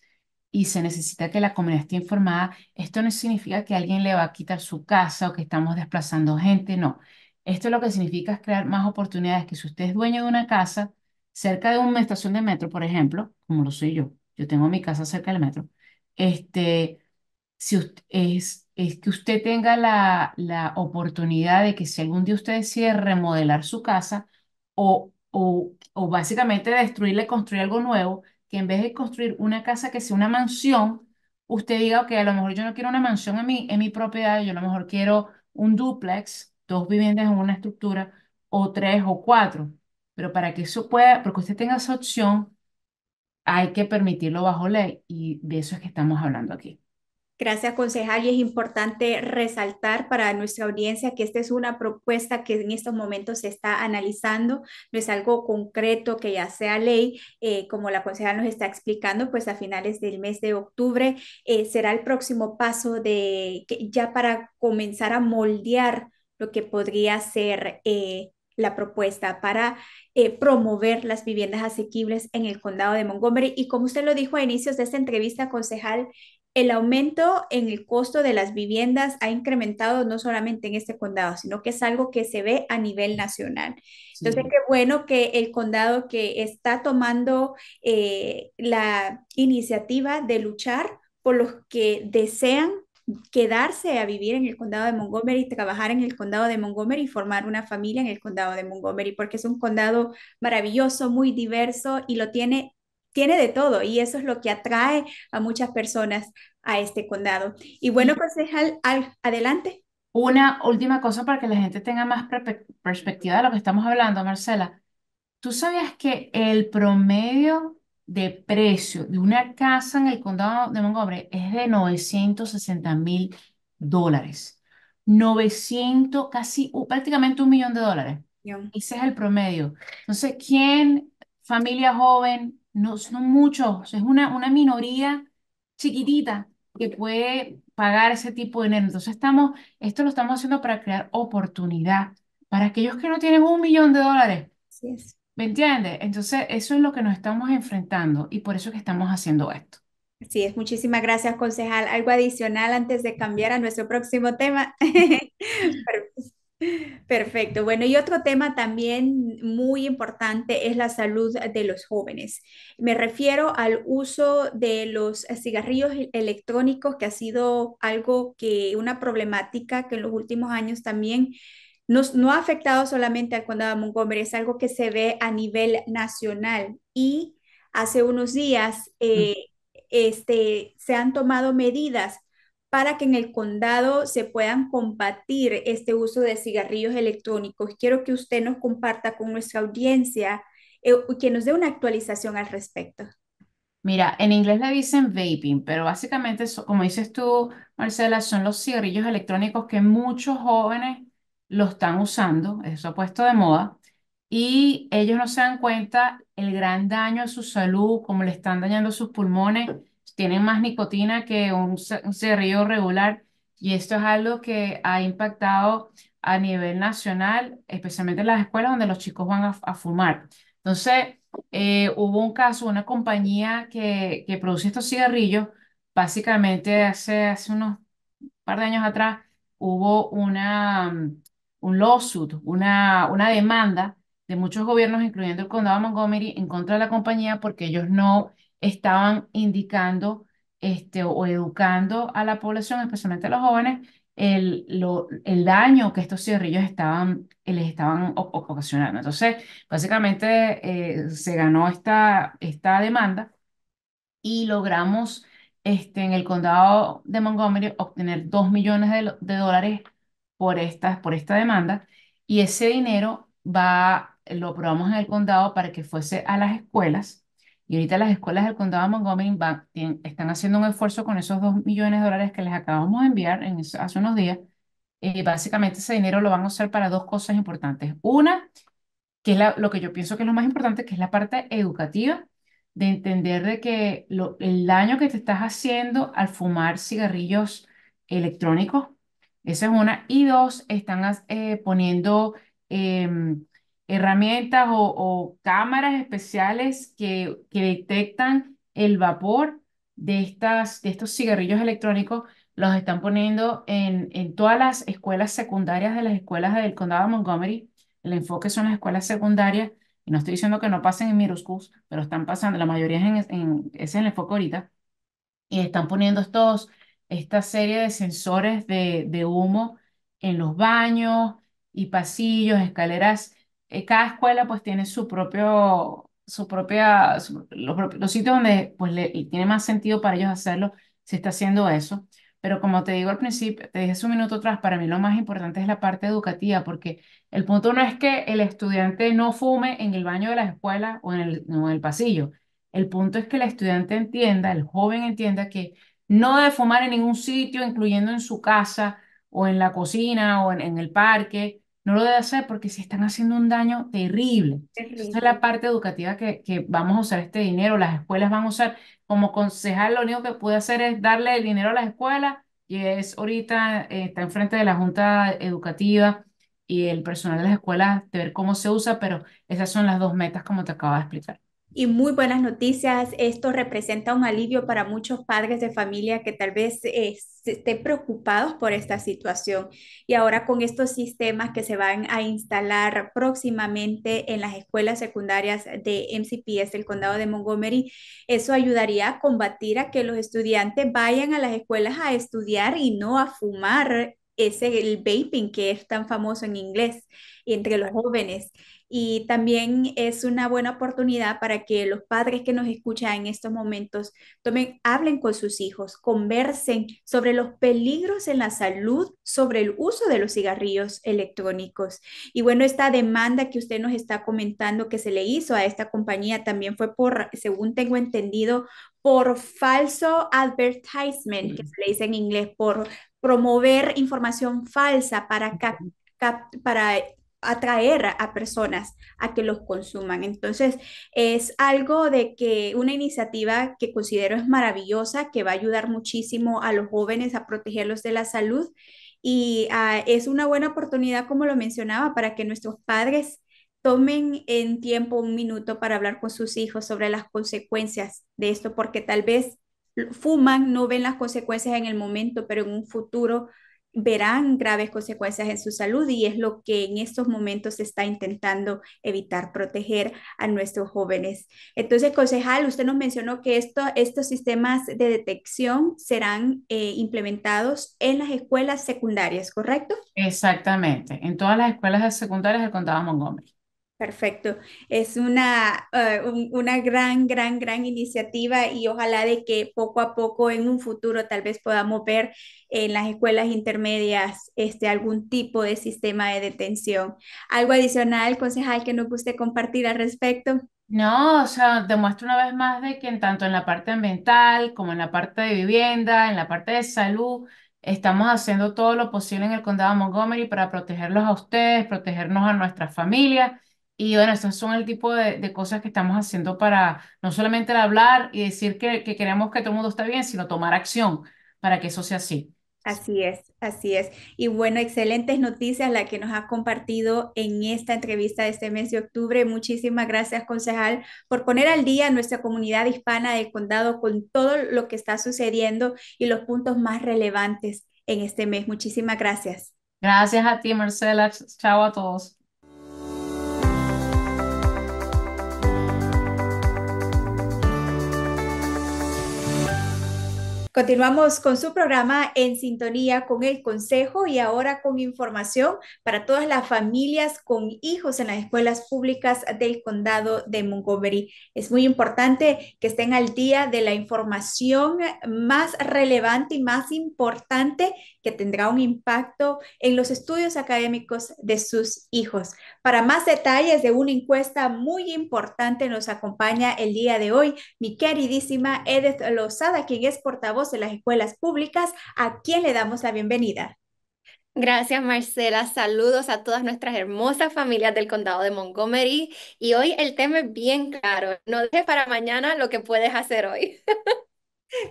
y se necesita que la comunidad esté informada, esto no significa que alguien le va a quitar su casa o que estamos desplazando gente, no. Esto lo que significa es crear más oportunidades que si usted es dueño de una casa cerca de una estación de metro, por ejemplo, como lo soy yo, yo tengo mi casa cerca del metro, este, si es, es que usted tenga la, la oportunidad de que si algún día usted decide remodelar su casa o, o, básicamente destruirle, construir algo nuevo, que en vez de construir una casa que sea una mansión, usted diga, ok, a lo mejor yo no quiero una mansión en mi, en mi propiedad, yo a lo mejor quiero un duplex, dos viviendas en una estructura, o tres o cuatro. Pero para que eso pueda, porque usted tenga esa opción, hay que permitirlo bajo ley y de eso es que estamos hablando aquí. Gracias, concejal. Y es importante resaltar para nuestra audiencia que esta es una propuesta que en estos momentos se está analizando, no es algo concreto que ya sea ley, eh, como la concejal nos está explicando, pues a finales del mes de octubre eh, será el próximo paso de ya para comenzar a moldear lo que podría ser eh, la propuesta para promover las viviendas asequibles en el condado de Montgomery. Y como usted lo dijo a inicios de esta entrevista, concejal, el aumento en el costo de las viviendas ha incrementado no solamente en este condado, sino que es algo que se ve a nivel nacional. Entonces, qué bueno que el condado que está tomando eh, la iniciativa de luchar por los que desean quedarse a vivir en el condado de Montgomery, trabajar en el condado de Montgomery y formar una familia en el condado de Montgomery, porque es un condado maravilloso, muy diverso y lo tiene tiene de todo y eso es lo que atrae a muchas personas a este condado. Y mm. bueno, concejal, pues, adelante. Una última cosa para que la gente tenga más perspectiva de lo que estamos hablando, Marcela. ¿Tú sabías que el promedio de precio de una casa en el condado de Montgomery es de 960 mil dólares? 900, casi prácticamente un millón de dólares. Ese es el promedio. Entonces, ¿quién, familia joven, no, no muchos, es una, una minoría chiquitita que puede pagar ese tipo de dinero. Entonces estamos, esto lo estamos haciendo para crear oportunidad para aquellos que no tienen un millón de dólares. ¿Me entiendes? Entonces eso es lo que nos estamos enfrentando y por eso es que estamos haciendo esto. Sí es, muchísimas gracias, concejal. Algo adicional antes de cambiar a nuestro próximo tema. Perfecto. Bueno, y otro tema también muy importante es la salud de los jóvenes. Me refiero al uso de los cigarrillos e-, electrónicos, que ha sido algo que, una problemática que en los últimos años también nos, no ha afectado solamente al condado de Montgomery, es algo que se ve a nivel nacional. Y hace unos días mm. eh, este, se han tomado medidas para que en el condado se puedan combatir este uso de cigarrillos electrónicos. Quiero que usted nos comparta con nuestra audiencia y eh, que nos dé una actualización al respecto. Mira, en inglés le dicen vaping, pero básicamente, como dices tú, Marcela, son los cigarrillos electrónicos que muchos jóvenes lo están usando, eso ha puesto de moda, y ellos no se dan cuenta el gran daño a su salud, cómo le están dañando sus pulmones tienen más nicotina que un, cigarrillo regular y esto es algo que ha impactado a nivel nacional, especialmente en las escuelas donde los chicos van a, fumar. Entonces, eh, hubo un caso, una compañía que, que produce estos cigarrillos, básicamente hace, hace unos par de años atrás, hubo una, un lawsuit, una, una demanda de muchos gobiernos, incluyendo el condado de Montgomery, en contra de la compañía porque ellos no estaban indicando este, o educando a la población, especialmente a los jóvenes, el, el daño que estos cigarrillos estaban, les estaban ocasionando. Entonces, básicamente eh, se ganó esta, esta demanda y logramos este, en el condado de Montgomery obtener dos millones de, dólares por esta, por esta demanda y ese dinero va, lo probamos en el condado para que fuese a las escuelas y ahorita las escuelas del condado de Montgomery están haciendo un esfuerzo con esos 2 millones de dólares que les acabamos de enviar en, hace unos días. y eh, básicamente ese dinero lo van a usar para dos cosas importantes. Una, que es lo que yo pienso que es lo más importante, que es la parte educativa, de entender de que el daño que te estás haciendo al fumar cigarrillos electrónicos, esa es una. Y dos, están eh, poniendo... Em, herramientas o, cámaras especiales que, que detectan el vapor de, estas, de estos cigarrillos electrónicos los están poniendo en, en, todas las escuelas secundarias de las escuelas del condado de Montgomery. El enfoque son las escuelas secundarias. Y no estoy diciendo que no pasen en middle pero están pasando, la mayoría es en, ese es el enfoque ahorita. Y están poniendo estos, esta serie de sensores de, de humo en los baños y pasillos, escaleras eh, cada escuela pues tiene su propio, su propia, los, sitios donde pues tiene más sentido para ellos hacerlo, se está haciendo eso. Pero como te digo al principio, te dije hace un minuto atrás, para mí lo más importante es la parte educativa, porque el punto no es que el estudiante no fume en el baño de la escuela o en el, pasillo. El punto es que el estudiante entienda, el joven entienda que no debe fumar en ningún sitio, incluyendo en su casa o en la cocina o en el parque no lo debe hacer porque si están haciendo un daño terrible. Esa es la parte educativa que, que vamos a usar este dinero, las escuelas van a usar. Como concejal, lo único que puede hacer es darle el dinero a las escuelas y es ahorita, eh, está enfrente de la Junta Educativa y el personal de las escuelas de ver cómo se usa, pero esas son las dos metas como te acabo de explicar y muy buenas noticias. Esto representa un alivio para muchos padres de familia que tal vez eh, estén preocupados por esta situación. Y ahora con estos sistemas que se van a instalar próximamente en las escuelas secundarias de MCPS el condado de Montgomery, eso ayudaría a combatir a que los estudiantes vayan a las escuelas a estudiar y no a fumar es el vaping que es tan famoso en inglés entre los jóvenes. Y también es una buena oportunidad para que los padres que nos escuchan en estos momentos tomen, hablen con sus hijos, conversen sobre los peligros en la salud, sobre el uso de los cigarrillos electrónicos. Y bueno, esta demanda que usted nos está comentando que se le hizo a esta compañía también fue por, según tengo entendido, por falso advertisement, que se le dice en inglés, por promover información falsa para, para atraer a personas a que los consuman. Entonces, es algo de que una iniciativa que considero es maravillosa, que va a ayudar muchísimo a los jóvenes a protegerlos de la salud y ah, es una buena oportunidad, como lo mencionaba, para que nuestros padres tomen en tiempo un minuto para hablar con sus hijos sobre las consecuencias de esto, porque tal vez fuman, no ven las consecuencias en el momento, pero en un futuro verán graves consecuencias en su salud y es lo que en estos momentos se está intentando evitar, proteger a nuestros jóvenes. Entonces, concejal, usted nos mencionó que esto, estos sistemas de detección serán eh, implementados en las escuelas secundarias, ¿correcto? Exactamente, en todas las escuelas secundarias del condado Montgomery. Perfecto. Es eh, una, gran, gran, gran iniciativa y ojalá de que poco a poco en un futuro tal vez podamos ver en las escuelas intermedias este, algún tipo de sistema de detención. ¿Algo adicional, concejal, que nos guste compartir al respecto? No, o sea, demuestra una vez más de que en tanto en la parte ambiental como en la parte de vivienda, en la parte de salud, Estamos haciendo todo lo posible en el condado de Montgomery para protegerlos a ustedes, protegernos a nuestras familias y bueno, estos son el tipo de, de, cosas que estamos haciendo para no solamente hablar y decir que, que queremos que todo el mundo está bien, sino tomar acción para que eso sea así. Así es, así es. Y bueno, excelentes noticias la que nos has compartido en esta entrevista de este mes de octubre. Muchísimas gracias, concejal, por poner al día a nuestra comunidad hispana del condado con todo lo que está sucediendo y los puntos más relevantes en este mes. Muchísimas gracias. Gracias a ti, Marcela. Chao a todos. Continuamos con su programa en sintonía con el Consejo y ahora con información para todas las familias con hijos en las escuelas públicas del condado de Montgomery. Es muy importante que estén al día de la información más relevante y más importante tendrá un impacto en los estudios académicos de sus hijos. Para más detalles de una encuesta muy importante nos acompaña el día de hoy mi queridísima Edith Lozada, quien es portavoz de las escuelas públicas, a quien le damos la bienvenida. Gracias Marcela, saludos a todas nuestras hermosas familias del condado de Montgomery y hoy el tema es bien claro, no dejes para mañana lo que puedes hacer hoy.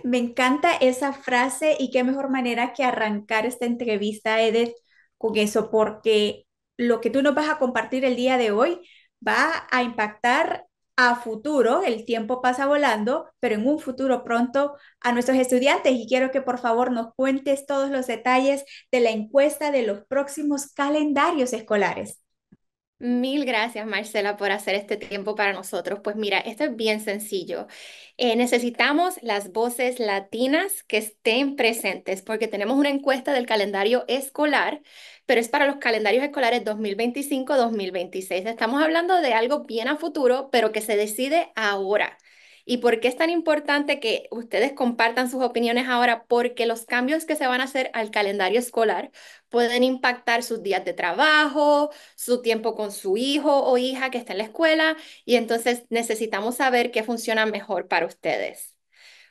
Me encanta esa frase y qué mejor manera que arrancar esta entrevista, Edith, con eso, porque lo que tú nos vas a compartir el día de hoy va a impactar a futuro, el tiempo pasa volando, pero en un futuro pronto a nuestros estudiantes y quiero que por favor nos cuentes todos los detalles de la encuesta de los próximos calendarios escolares. Mil gracias, Marcela, por hacer este tiempo para nosotros. Pues mira, esto es bien sencillo. Eh, necesitamos las voces latinas que estén presentes porque tenemos una encuesta del calendario escolar, pero es para los calendarios escolares 2025-2026. Estamos hablando de algo bien a futuro, pero que se decide ahora. ¿Y por qué es tan importante que ustedes compartan sus opiniones ahora? Porque los cambios que se van a hacer al calendario escolar pueden impactar sus días de trabajo, su tiempo con su hijo o hija que está en la escuela, y entonces necesitamos saber qué funciona mejor para ustedes.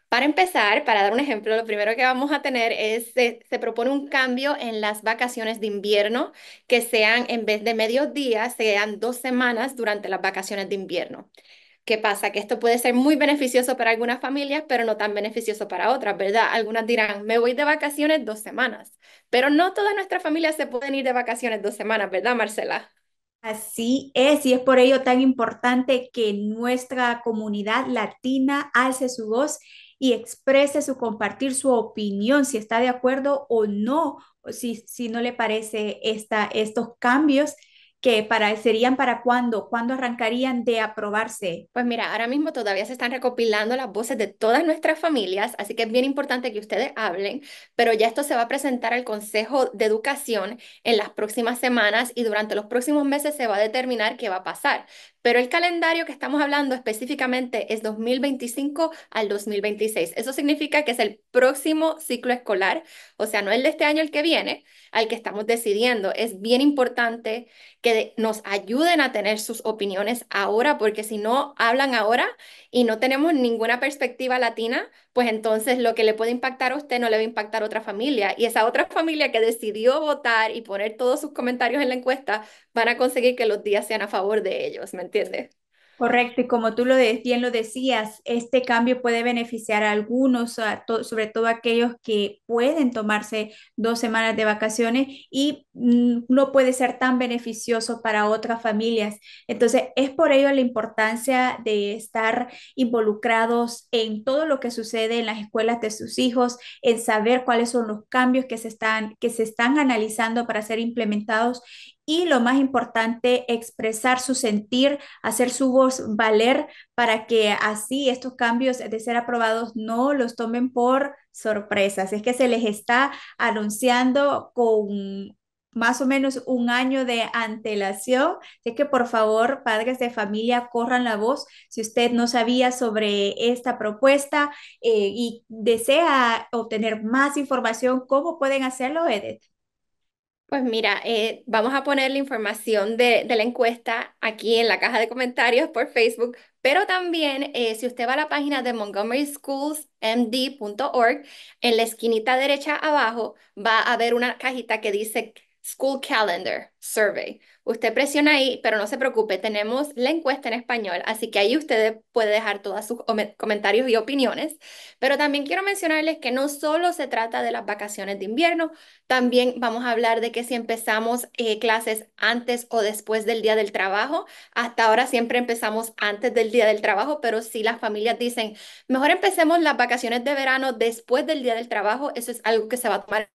Para empezar, para dar un ejemplo, lo primero que vamos a tener es, se, propone un cambio en las vacaciones de invierno, que sean, en vez de mediodía, sean dos semanas durante las vacaciones de invierno. ¿Qué pasa? Que esto puede ser muy beneficioso para algunas familias, pero no tan beneficioso para otras, ¿verdad? Algunas dirán, me voy de vacaciones dos semanas, pero no todas nuestras familias se pueden ir de vacaciones dos semanas, ¿verdad, Marcela? Así es, y es por ello tan importante que nuestra comunidad latina alce su voz y exprese su compartir su opinión, si está de acuerdo o no, si, si no le parece esta, estos cambios que para, serían para cuándo, cuándo arrancarían de aprobarse? Pues mira, ahora mismo todavía se están recopilando las voces de todas nuestras familias, así que es bien importante que ustedes hablen, pero ya esto se va a presentar al Consejo de Educación en las próximas semanas y durante los próximos meses se va a determinar qué va a pasar. Pero el calendario que estamos hablando específicamente es 2025 al 2026. Eso significa que es el próximo ciclo escolar, o sea, no el de este año el que viene, al que estamos decidiendo. Es bien importante que nos ayuden a tener sus opiniones ahora, porque si no hablan ahora y no tenemos ninguna perspectiva latina, pues entonces lo que le puede impactar a usted no le va a impactar a otra familia. Y esa otra familia que decidió votar y poner todos sus comentarios en la encuesta van a conseguir que los días sean a favor de ellos, ¿me entiende Correcto, y como tú lo bien lo decías, este cambio puede beneficiar a algunos, sobre todo a aquellos que pueden tomarse dos semanas de vacaciones y mm, no puede ser tan beneficioso para otras familias. Entonces, es por ello la importancia de estar involucrados en todo lo que sucede en las escuelas de sus hijos, en saber cuáles son los cambios que se están, que se están analizando para ser implementados y lo más importante, expresar su sentir, hacer su voz valer para que así estos cambios de ser aprobados no los tomen por sorpresas. es que se les está anunciando con más o menos un año de antelación. Así que por favor, padres de familia, corran la voz si usted no sabía sobre esta propuesta eh, y desea obtener más información, ¿cómo pueden hacerlo, Edith? Pues mira, eh, vamos a poner la información de, la encuesta aquí en la caja de comentarios por Facebook, pero también eh, si usted va a la página de MontgomerySchoolsMD.org, en la esquinita derecha abajo va a haber una cajita que dice School Calendar Survey. Usted presiona ahí, pero no se preocupe, tenemos la encuesta en español, así que ahí usted puede dejar todos sus comentarios y opiniones. Pero también quiero mencionarles que no solo se trata de las vacaciones de invierno, también vamos a hablar de que si empezamos eh, clases antes o después del día del trabajo, hasta ahora siempre empezamos antes del día del trabajo, pero si las familias dicen, mejor empecemos las vacaciones de verano después del día del trabajo, eso es algo que se va a tomar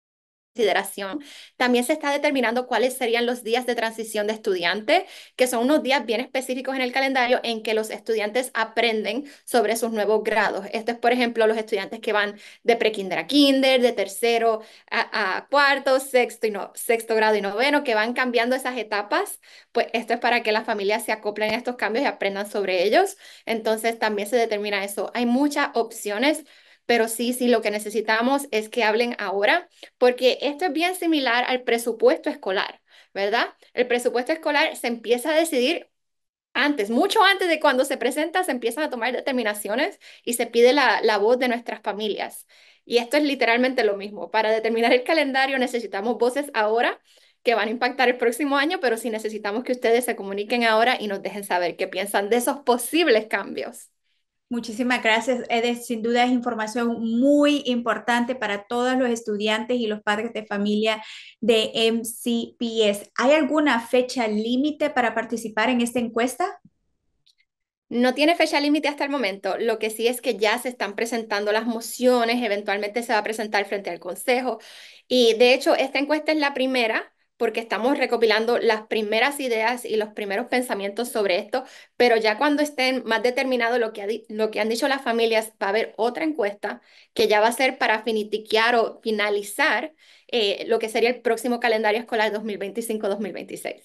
consideración. También se está determinando cuáles serían los días de transición de estudiante, que son unos días bien específicos en el calendario en que los estudiantes aprenden sobre sus nuevos grados. Esto es, por ejemplo, los estudiantes que van de prekinder a kinder, de tercero a, cuarto, sexto, y no, sexto grado y noveno, que van cambiando esas etapas. Pues esto es para que las familias se acoplen a estos cambios y aprendan sobre ellos. Entonces también se determina eso. Hay muchas opciones pero sí, sí, lo que necesitamos es que hablen ahora, porque esto es bien similar al presupuesto escolar, ¿verdad? El presupuesto escolar se empieza a decidir antes, mucho antes de cuando se presenta, se empiezan a tomar determinaciones y se pide la, voz de nuestras familias. Y esto es literalmente lo mismo. Para determinar el calendario necesitamos voces ahora que van a impactar el próximo año, pero sí necesitamos que ustedes se comuniquen ahora y nos dejen saber qué piensan de esos posibles cambios. Muchísimas gracias, Edith. Sin duda es información muy importante para todos los estudiantes y los padres de familia de MCPS. ¿Hay alguna fecha límite para participar en esta encuesta? No tiene fecha límite hasta el momento. Lo que sí es que ya se están presentando las mociones, eventualmente se va a presentar frente al Consejo. Y de hecho, esta encuesta es la primera porque estamos recopilando las primeras ideas y los primeros pensamientos sobre esto, pero ya cuando estén más determinados lo, que lo que han dicho las familias, va a haber otra encuesta que ya va a ser para finitiquear o finalizar eh, lo que sería el próximo calendario escolar 2025-2026.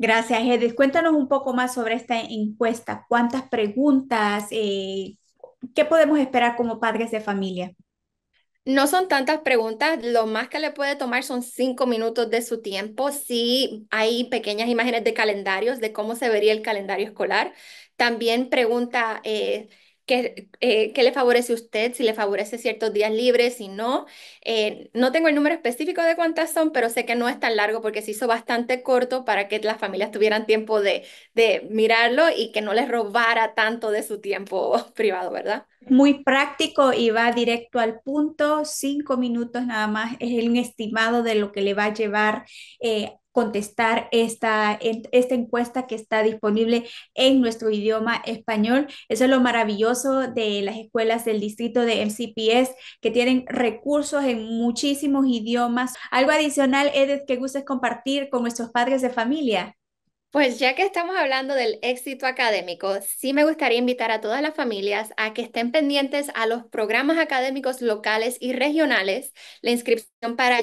Gracias, Edith. Cuéntanos un poco más sobre esta encuesta. ¿Cuántas preguntas? Eh, ¿Qué podemos esperar como padres de familia? No son tantas preguntas, lo más que le puede tomar son cinco minutos de su tiempo. Sí, hay pequeñas imágenes de calendarios, de cómo se vería el calendario escolar. También pregunta... Eh, eh, qué, le favorece a usted, si le favorece ciertos días libres, si no. Eh, no tengo el número específico de cuántas son, pero sé que no es tan largo porque se hizo bastante corto para que las familias tuvieran tiempo de, mirarlo y que no les robara tanto de su tiempo privado, ¿verdad? Muy práctico y va directo al punto, cinco minutos nada más, es el estimado de lo que le va a llevar a... Eh, contestar esta, esta encuesta que está disponible en nuestro idioma español. Eso es lo maravilloso de las escuelas del distrito de MCPS que tienen recursos en muchísimos idiomas. Algo adicional, Edith, que gustes compartir con nuestros padres de familia. Pues ya que estamos hablando del éxito académico, sí me gustaría invitar a todas las familias a que estén pendientes a los programas académicos locales y regionales. La inscripción para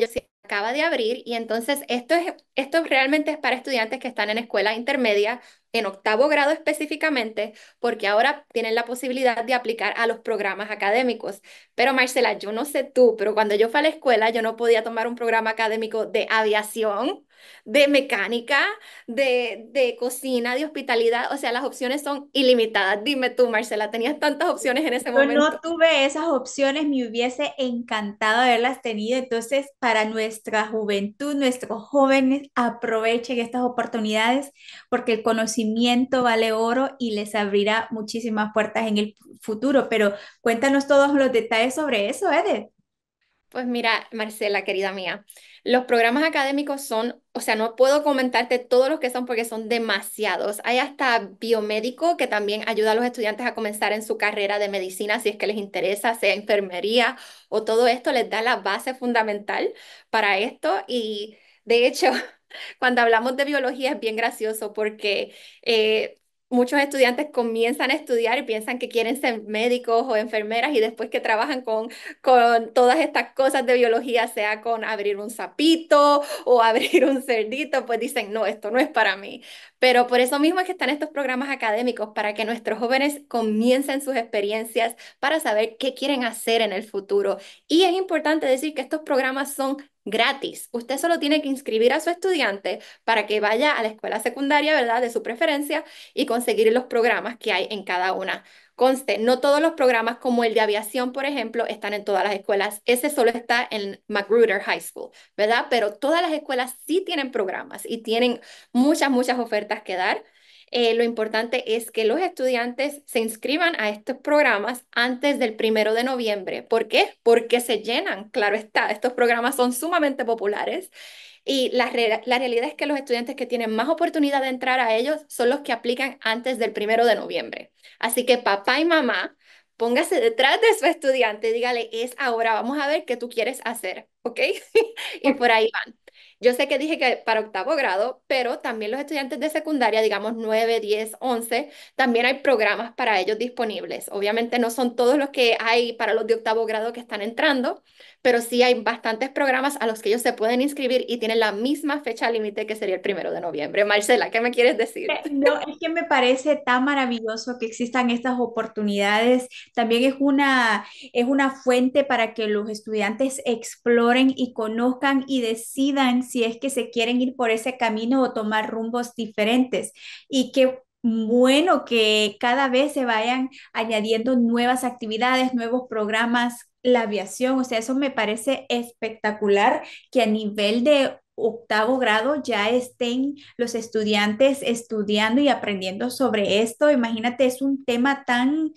acaba de abrir y entonces esto, es, esto realmente es para estudiantes que están en escuela intermedia, en octavo grado específicamente, porque ahora tienen la posibilidad de aplicar a los programas académicos. Pero Marcela, yo no sé tú, pero cuando yo fui a la escuela yo no podía tomar un programa académico de aviación de mecánica, de, cocina, de hospitalidad. O sea, las opciones son ilimitadas. Dime tú, Marcela, tenías tantas opciones en ese momento. no tuve esas opciones, me hubiese encantado haberlas tenido. Entonces, para nuestra juventud, nuestros jóvenes, aprovechen estas oportunidades porque el conocimiento vale oro y les abrirá muchísimas puertas en el futuro. Pero cuéntanos todos los detalles sobre eso, Edith. Pues mira, Marcela, querida mía, los programas académicos son, o sea, no puedo comentarte todos los que son porque son demasiados. Hay hasta biomédico que también ayuda a los estudiantes a comenzar en su carrera de medicina si es que les interesa, sea enfermería o todo esto les da la base fundamental para esto y de hecho... Cuando hablamos de biología es bien gracioso porque eh, muchos estudiantes comienzan a estudiar y piensan que quieren ser médicos o enfermeras y después que trabajan con, con todas estas cosas de biología, sea con abrir un sapito o abrir un cerdito, pues dicen, no, esto no es para mí. Pero por eso mismo es que están estos programas académicos, para que nuestros jóvenes comiencen sus experiencias para saber qué quieren hacer en el futuro. Y es importante decir que estos programas son gratis. Usted solo tiene que inscribir a su estudiante para que vaya a la escuela secundaria, ¿verdad? De su preferencia y conseguir los programas que hay en cada una. Conste, no todos los programas como el de aviación, por ejemplo, están en todas las escuelas. Ese solo está en Magruder High School, ¿verdad? Pero todas las escuelas sí tienen programas y tienen muchas, muchas ofertas que dar. Eh, lo importante es que los estudiantes se inscriban a estos programas antes del primero de noviembre. ¿Por qué? Porque se llenan, claro está, estos programas son sumamente populares. Y la, la realidad es que los estudiantes que tienen más oportunidad de entrar a ellos son los que aplican antes del primero de noviembre. Así que papá y mamá, póngase detrás de su estudiante, dígale, es ahora, vamos a ver qué tú quieres hacer, ¿ok? y por ahí van. Yo sé que dije que para octavo grado, pero también los estudiantes de secundaria, digamos 9, 10, 11, también hay programas para ellos disponibles. Obviamente no son todos los que hay para los de octavo grado que están entrando, pero sí hay bastantes programas a los que ellos se pueden inscribir y tienen la misma fecha límite que sería el primero de noviembre. Marcela, ¿qué me quieres decir? Eh, no, es que me parece tan maravilloso que existan estas oportunidades. También es una, es una fuente para que los estudiantes exploren y conozcan y decidan si es que se quieren ir por ese camino o tomar rumbos diferentes. Y qué bueno que cada vez se vayan añadiendo nuevas actividades, nuevos programas, la aviación, o sea, eso me parece espectacular que a nivel de octavo grado ya estén los estudiantes estudiando y aprendiendo sobre esto. Imagínate, es un tema tan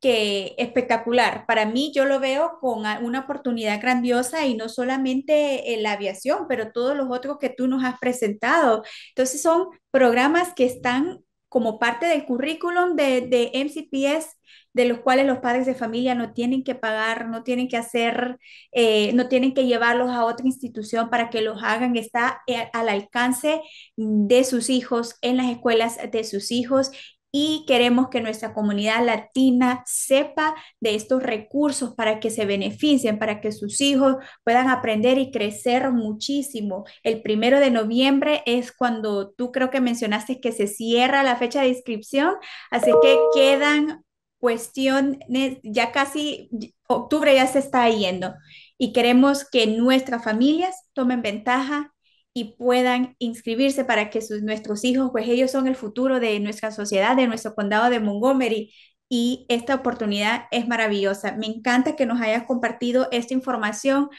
que espectacular. Para mí yo lo veo con una oportunidad grandiosa y no solamente la aviación, pero todos los otros que tú nos has presentado. Entonces son programas que están como parte del currículum de, de MCPS, de los cuales los padres de familia no tienen que pagar, no tienen que hacer, eh, no tienen que llevarlos a otra institución para que los hagan, está eh, al alcance de sus hijos, en las escuelas de sus hijos y queremos que nuestra comunidad latina sepa de estos recursos para que se beneficien, para que sus hijos puedan aprender y crecer muchísimo. El primero de noviembre es cuando tú creo que mencionaste que se cierra la fecha de inscripción, así que quedan cuestiones, ya casi octubre ya se está yendo y queremos que nuestras familias tomen ventaja y puedan inscribirse para que sus, nuestros hijos, pues ellos son el futuro de nuestra sociedad, de nuestro condado de Montgomery. Y esta oportunidad es maravillosa. Me encanta que nos hayas compartido esta información.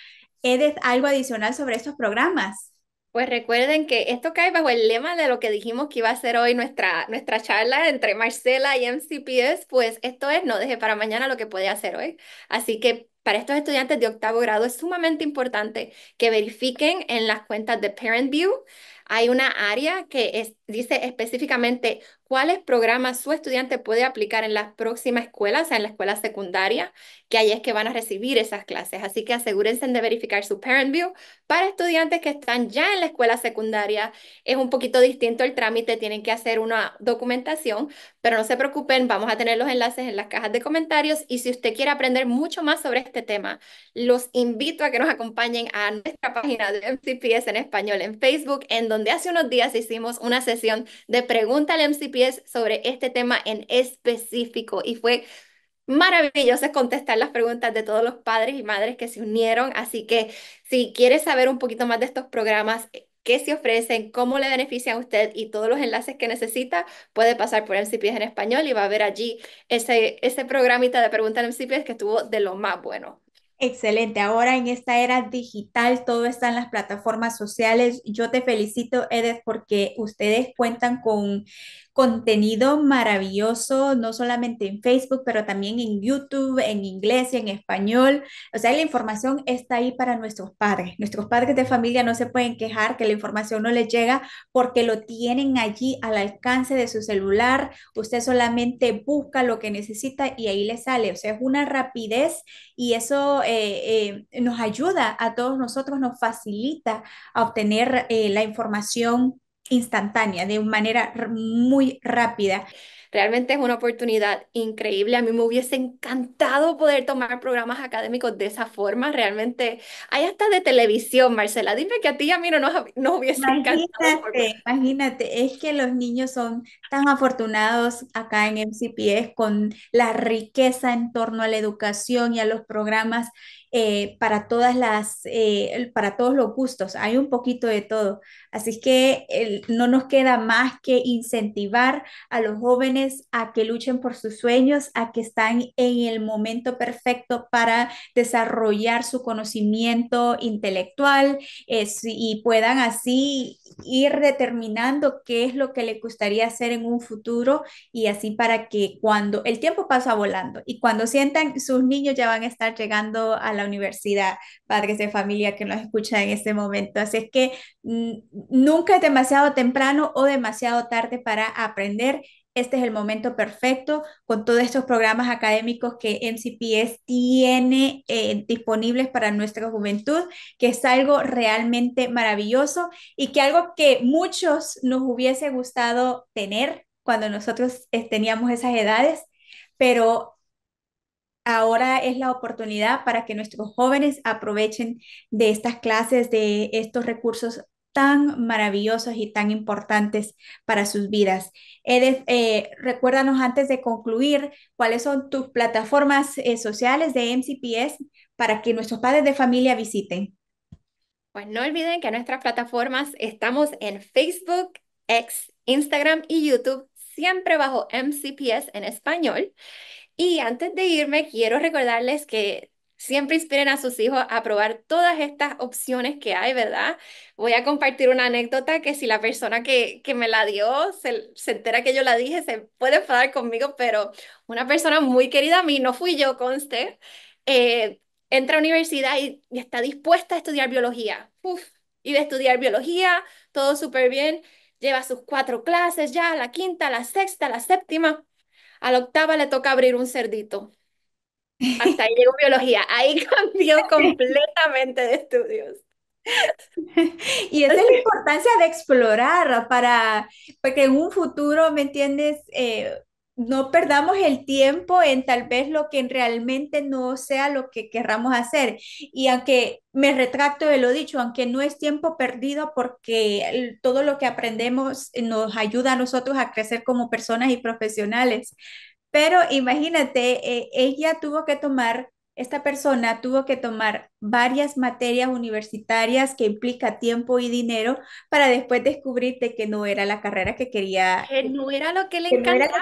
Edith, algo adicional sobre estos programas. Pues recuerden que esto cae bajo el lema de lo que dijimos que iba a ser hoy nuestra, nuestra charla entre Marcela y MCPS, pues esto es no deje para mañana lo que puede hacer hoy. Así que para estos estudiantes de octavo grado es sumamente importante que verifiquen en las cuentas de ParentView. Hay una área que es dice específicamente cuáles programas su estudiante puede aplicar en la próxima escuela, o sea, en la escuela secundaria, que ahí es que van a recibir esas clases. Así que asegúrense de verificar su Parent View. Para estudiantes que están ya en la escuela secundaria, es un poquito distinto el trámite, tienen que hacer una documentación, pero no se preocupen, vamos a tener los enlaces en las cajas de comentarios y si usted quiere aprender mucho más sobre este tema, los invito a que nos acompañen a nuestra página de MCPS en español en Facebook, en donde hace unos días hicimos una sesión de Pregunta al MCPS sobre este tema en específico y fue maravilloso contestar las preguntas de todos los padres y madres que se unieron. Así que si quieres saber un poquito más de estos programas, eh, que se ofrecen, cómo le benefician a usted y todos los enlaces que necesita, puede pasar por MCPS en español y va a ver allí ese, ese programita de Pregunta al MCPS que estuvo de lo más bueno. Excelente. Ahora en esta era digital todo está en las plataformas sociales. Yo te felicito, Edith, porque ustedes cuentan con, contenido maravilloso, no solamente en Facebook, pero también en YouTube, en inglés y en español. O sea, la información está ahí para nuestros padres. Nuestros padres de familia no se pueden quejar que la información no les llega porque lo tienen allí al alcance de su celular. Usted solamente busca lo que necesita y ahí le sale. O sea, es una rapidez y eso eh, eh, nos ayuda a todos nosotros, nos facilita a obtener eh, la información instantánea, de manera muy rápida. Realmente es una oportunidad increíble. A mí me hubiese encantado poder tomar programas académicos de esa forma. Realmente hay hasta de televisión, Marcela. Dime que a ti y a mí no nos, hubiese encantado. Imagínate, es que los niños son tan afortunados acá en MCPS con la riqueza en torno a la educación y a los programas eh, para todas las, eh, para todos los gustos, hay un poquito de todo. Así que no nos queda más que incentivar a los jóvenes a que luchen por sus sueños, a que están en el momento perfecto para desarrollar su conocimiento intelectual eh, y puedan así ir determinando qué es lo que le gustaría hacer en un futuro y así para que cuando el tiempo pasa volando y cuando sientan sus niños ya van a estar llegando a la universidad, padres de familia que nos escuchan en este momento. Así es que mm, nunca es demasiado temprano o demasiado tarde para aprender este es el momento perfecto con todos estos programas académicos que NCPS tiene eh, disponibles para nuestra juventud, que es algo realmente maravilloso y que algo que muchos nos hubiese gustado tener cuando nosotros eh, teníamos esas edades, pero ahora es la oportunidad para que nuestros jóvenes aprovechen de estas clases, de estos recursos tan maravillosos y tan importantes para sus vidas. Eh, recuérdanos antes de concluir cuáles son tus plataformas eh, sociales de MCPS para que nuestros padres de familia visiten. Pues no olviden que nuestras plataformas estamos en Facebook, X, Instagram y YouTube, siempre bajo MCPS en español. Y antes de irme, quiero recordarles que Siempre inspiren a sus hijos a probar todas estas opciones que hay, ¿verdad? Voy a compartir una anécdota que si la persona que, que me la dio se, entera que yo la dije, se puede enfadar conmigo, pero una persona muy querida a mí, no fui yo, conste, eh, entra a universidad y, está dispuesta a estudiar biología. Y de estudiar biología, todo súper bien, lleva sus cuatro clases ya, la quinta, la sexta, la séptima. A la octava le toca abrir un cerdito. Hasta ahí llegó biología, ahí cambió completamente de estudios. Y esa es la importancia de explorar para, que en un futuro, ¿me entiendes? Eh, no perdamos el tiempo en tal vez lo que realmente no sea lo que querramos hacer. Y aunque me retracto de lo dicho, aunque no es tiempo perdido porque todo lo que aprendemos nos ayuda a nosotros a crecer como personas y profesionales, pero imagínate, eh, ella tuvo que tomar, esta persona tuvo que tomar varias materias universitarias que implica tiempo y dinero para después descubrirte que no era la carrera que quería. Que no era lo que le encantaba.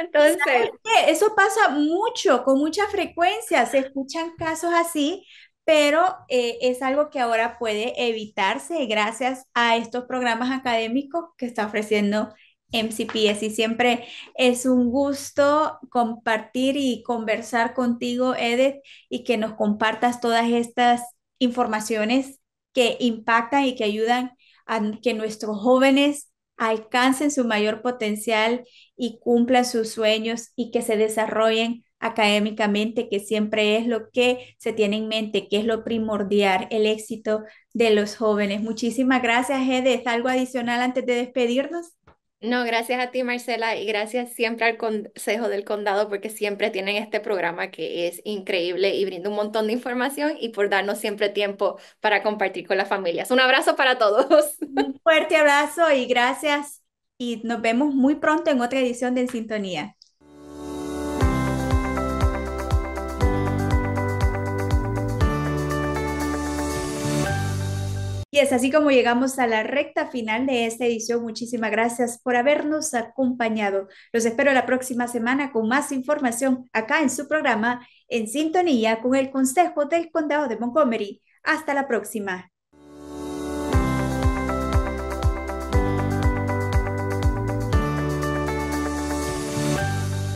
entonces. Eso pasa mucho, con mucha frecuencia. Se escuchan casos así, pero eh, es algo que ahora puede evitarse gracias a estos programas académicos que está ofreciendo MCPS y siempre es un gusto compartir y conversar contigo, Edith, y que nos compartas todas estas informaciones que impactan y que ayudan a que nuestros jóvenes alcancen su mayor potencial y cumplan sus sueños y que se desarrollen académicamente, que siempre es lo que se tiene en mente, que es lo primordial, el éxito de los jóvenes. Muchísimas gracias, Edith. ¿Algo adicional antes de despedirnos? No, gracias a ti, Marcela, y gracias siempre al Consejo del Condado porque siempre tienen este programa que es increíble y brinda un montón de información y por darnos siempre tiempo para compartir con las familias. Un abrazo para todos. Un fuerte abrazo y gracias. Y nos vemos muy pronto en otra edición de En Sintonía. es así como llegamos a la recta final de esta edición. Muchísimas gracias por habernos acompañado. Los espero la próxima semana con más información acá en su programa En Sintonía con el Consejo del Condado de Montgomery. Hasta la próxima.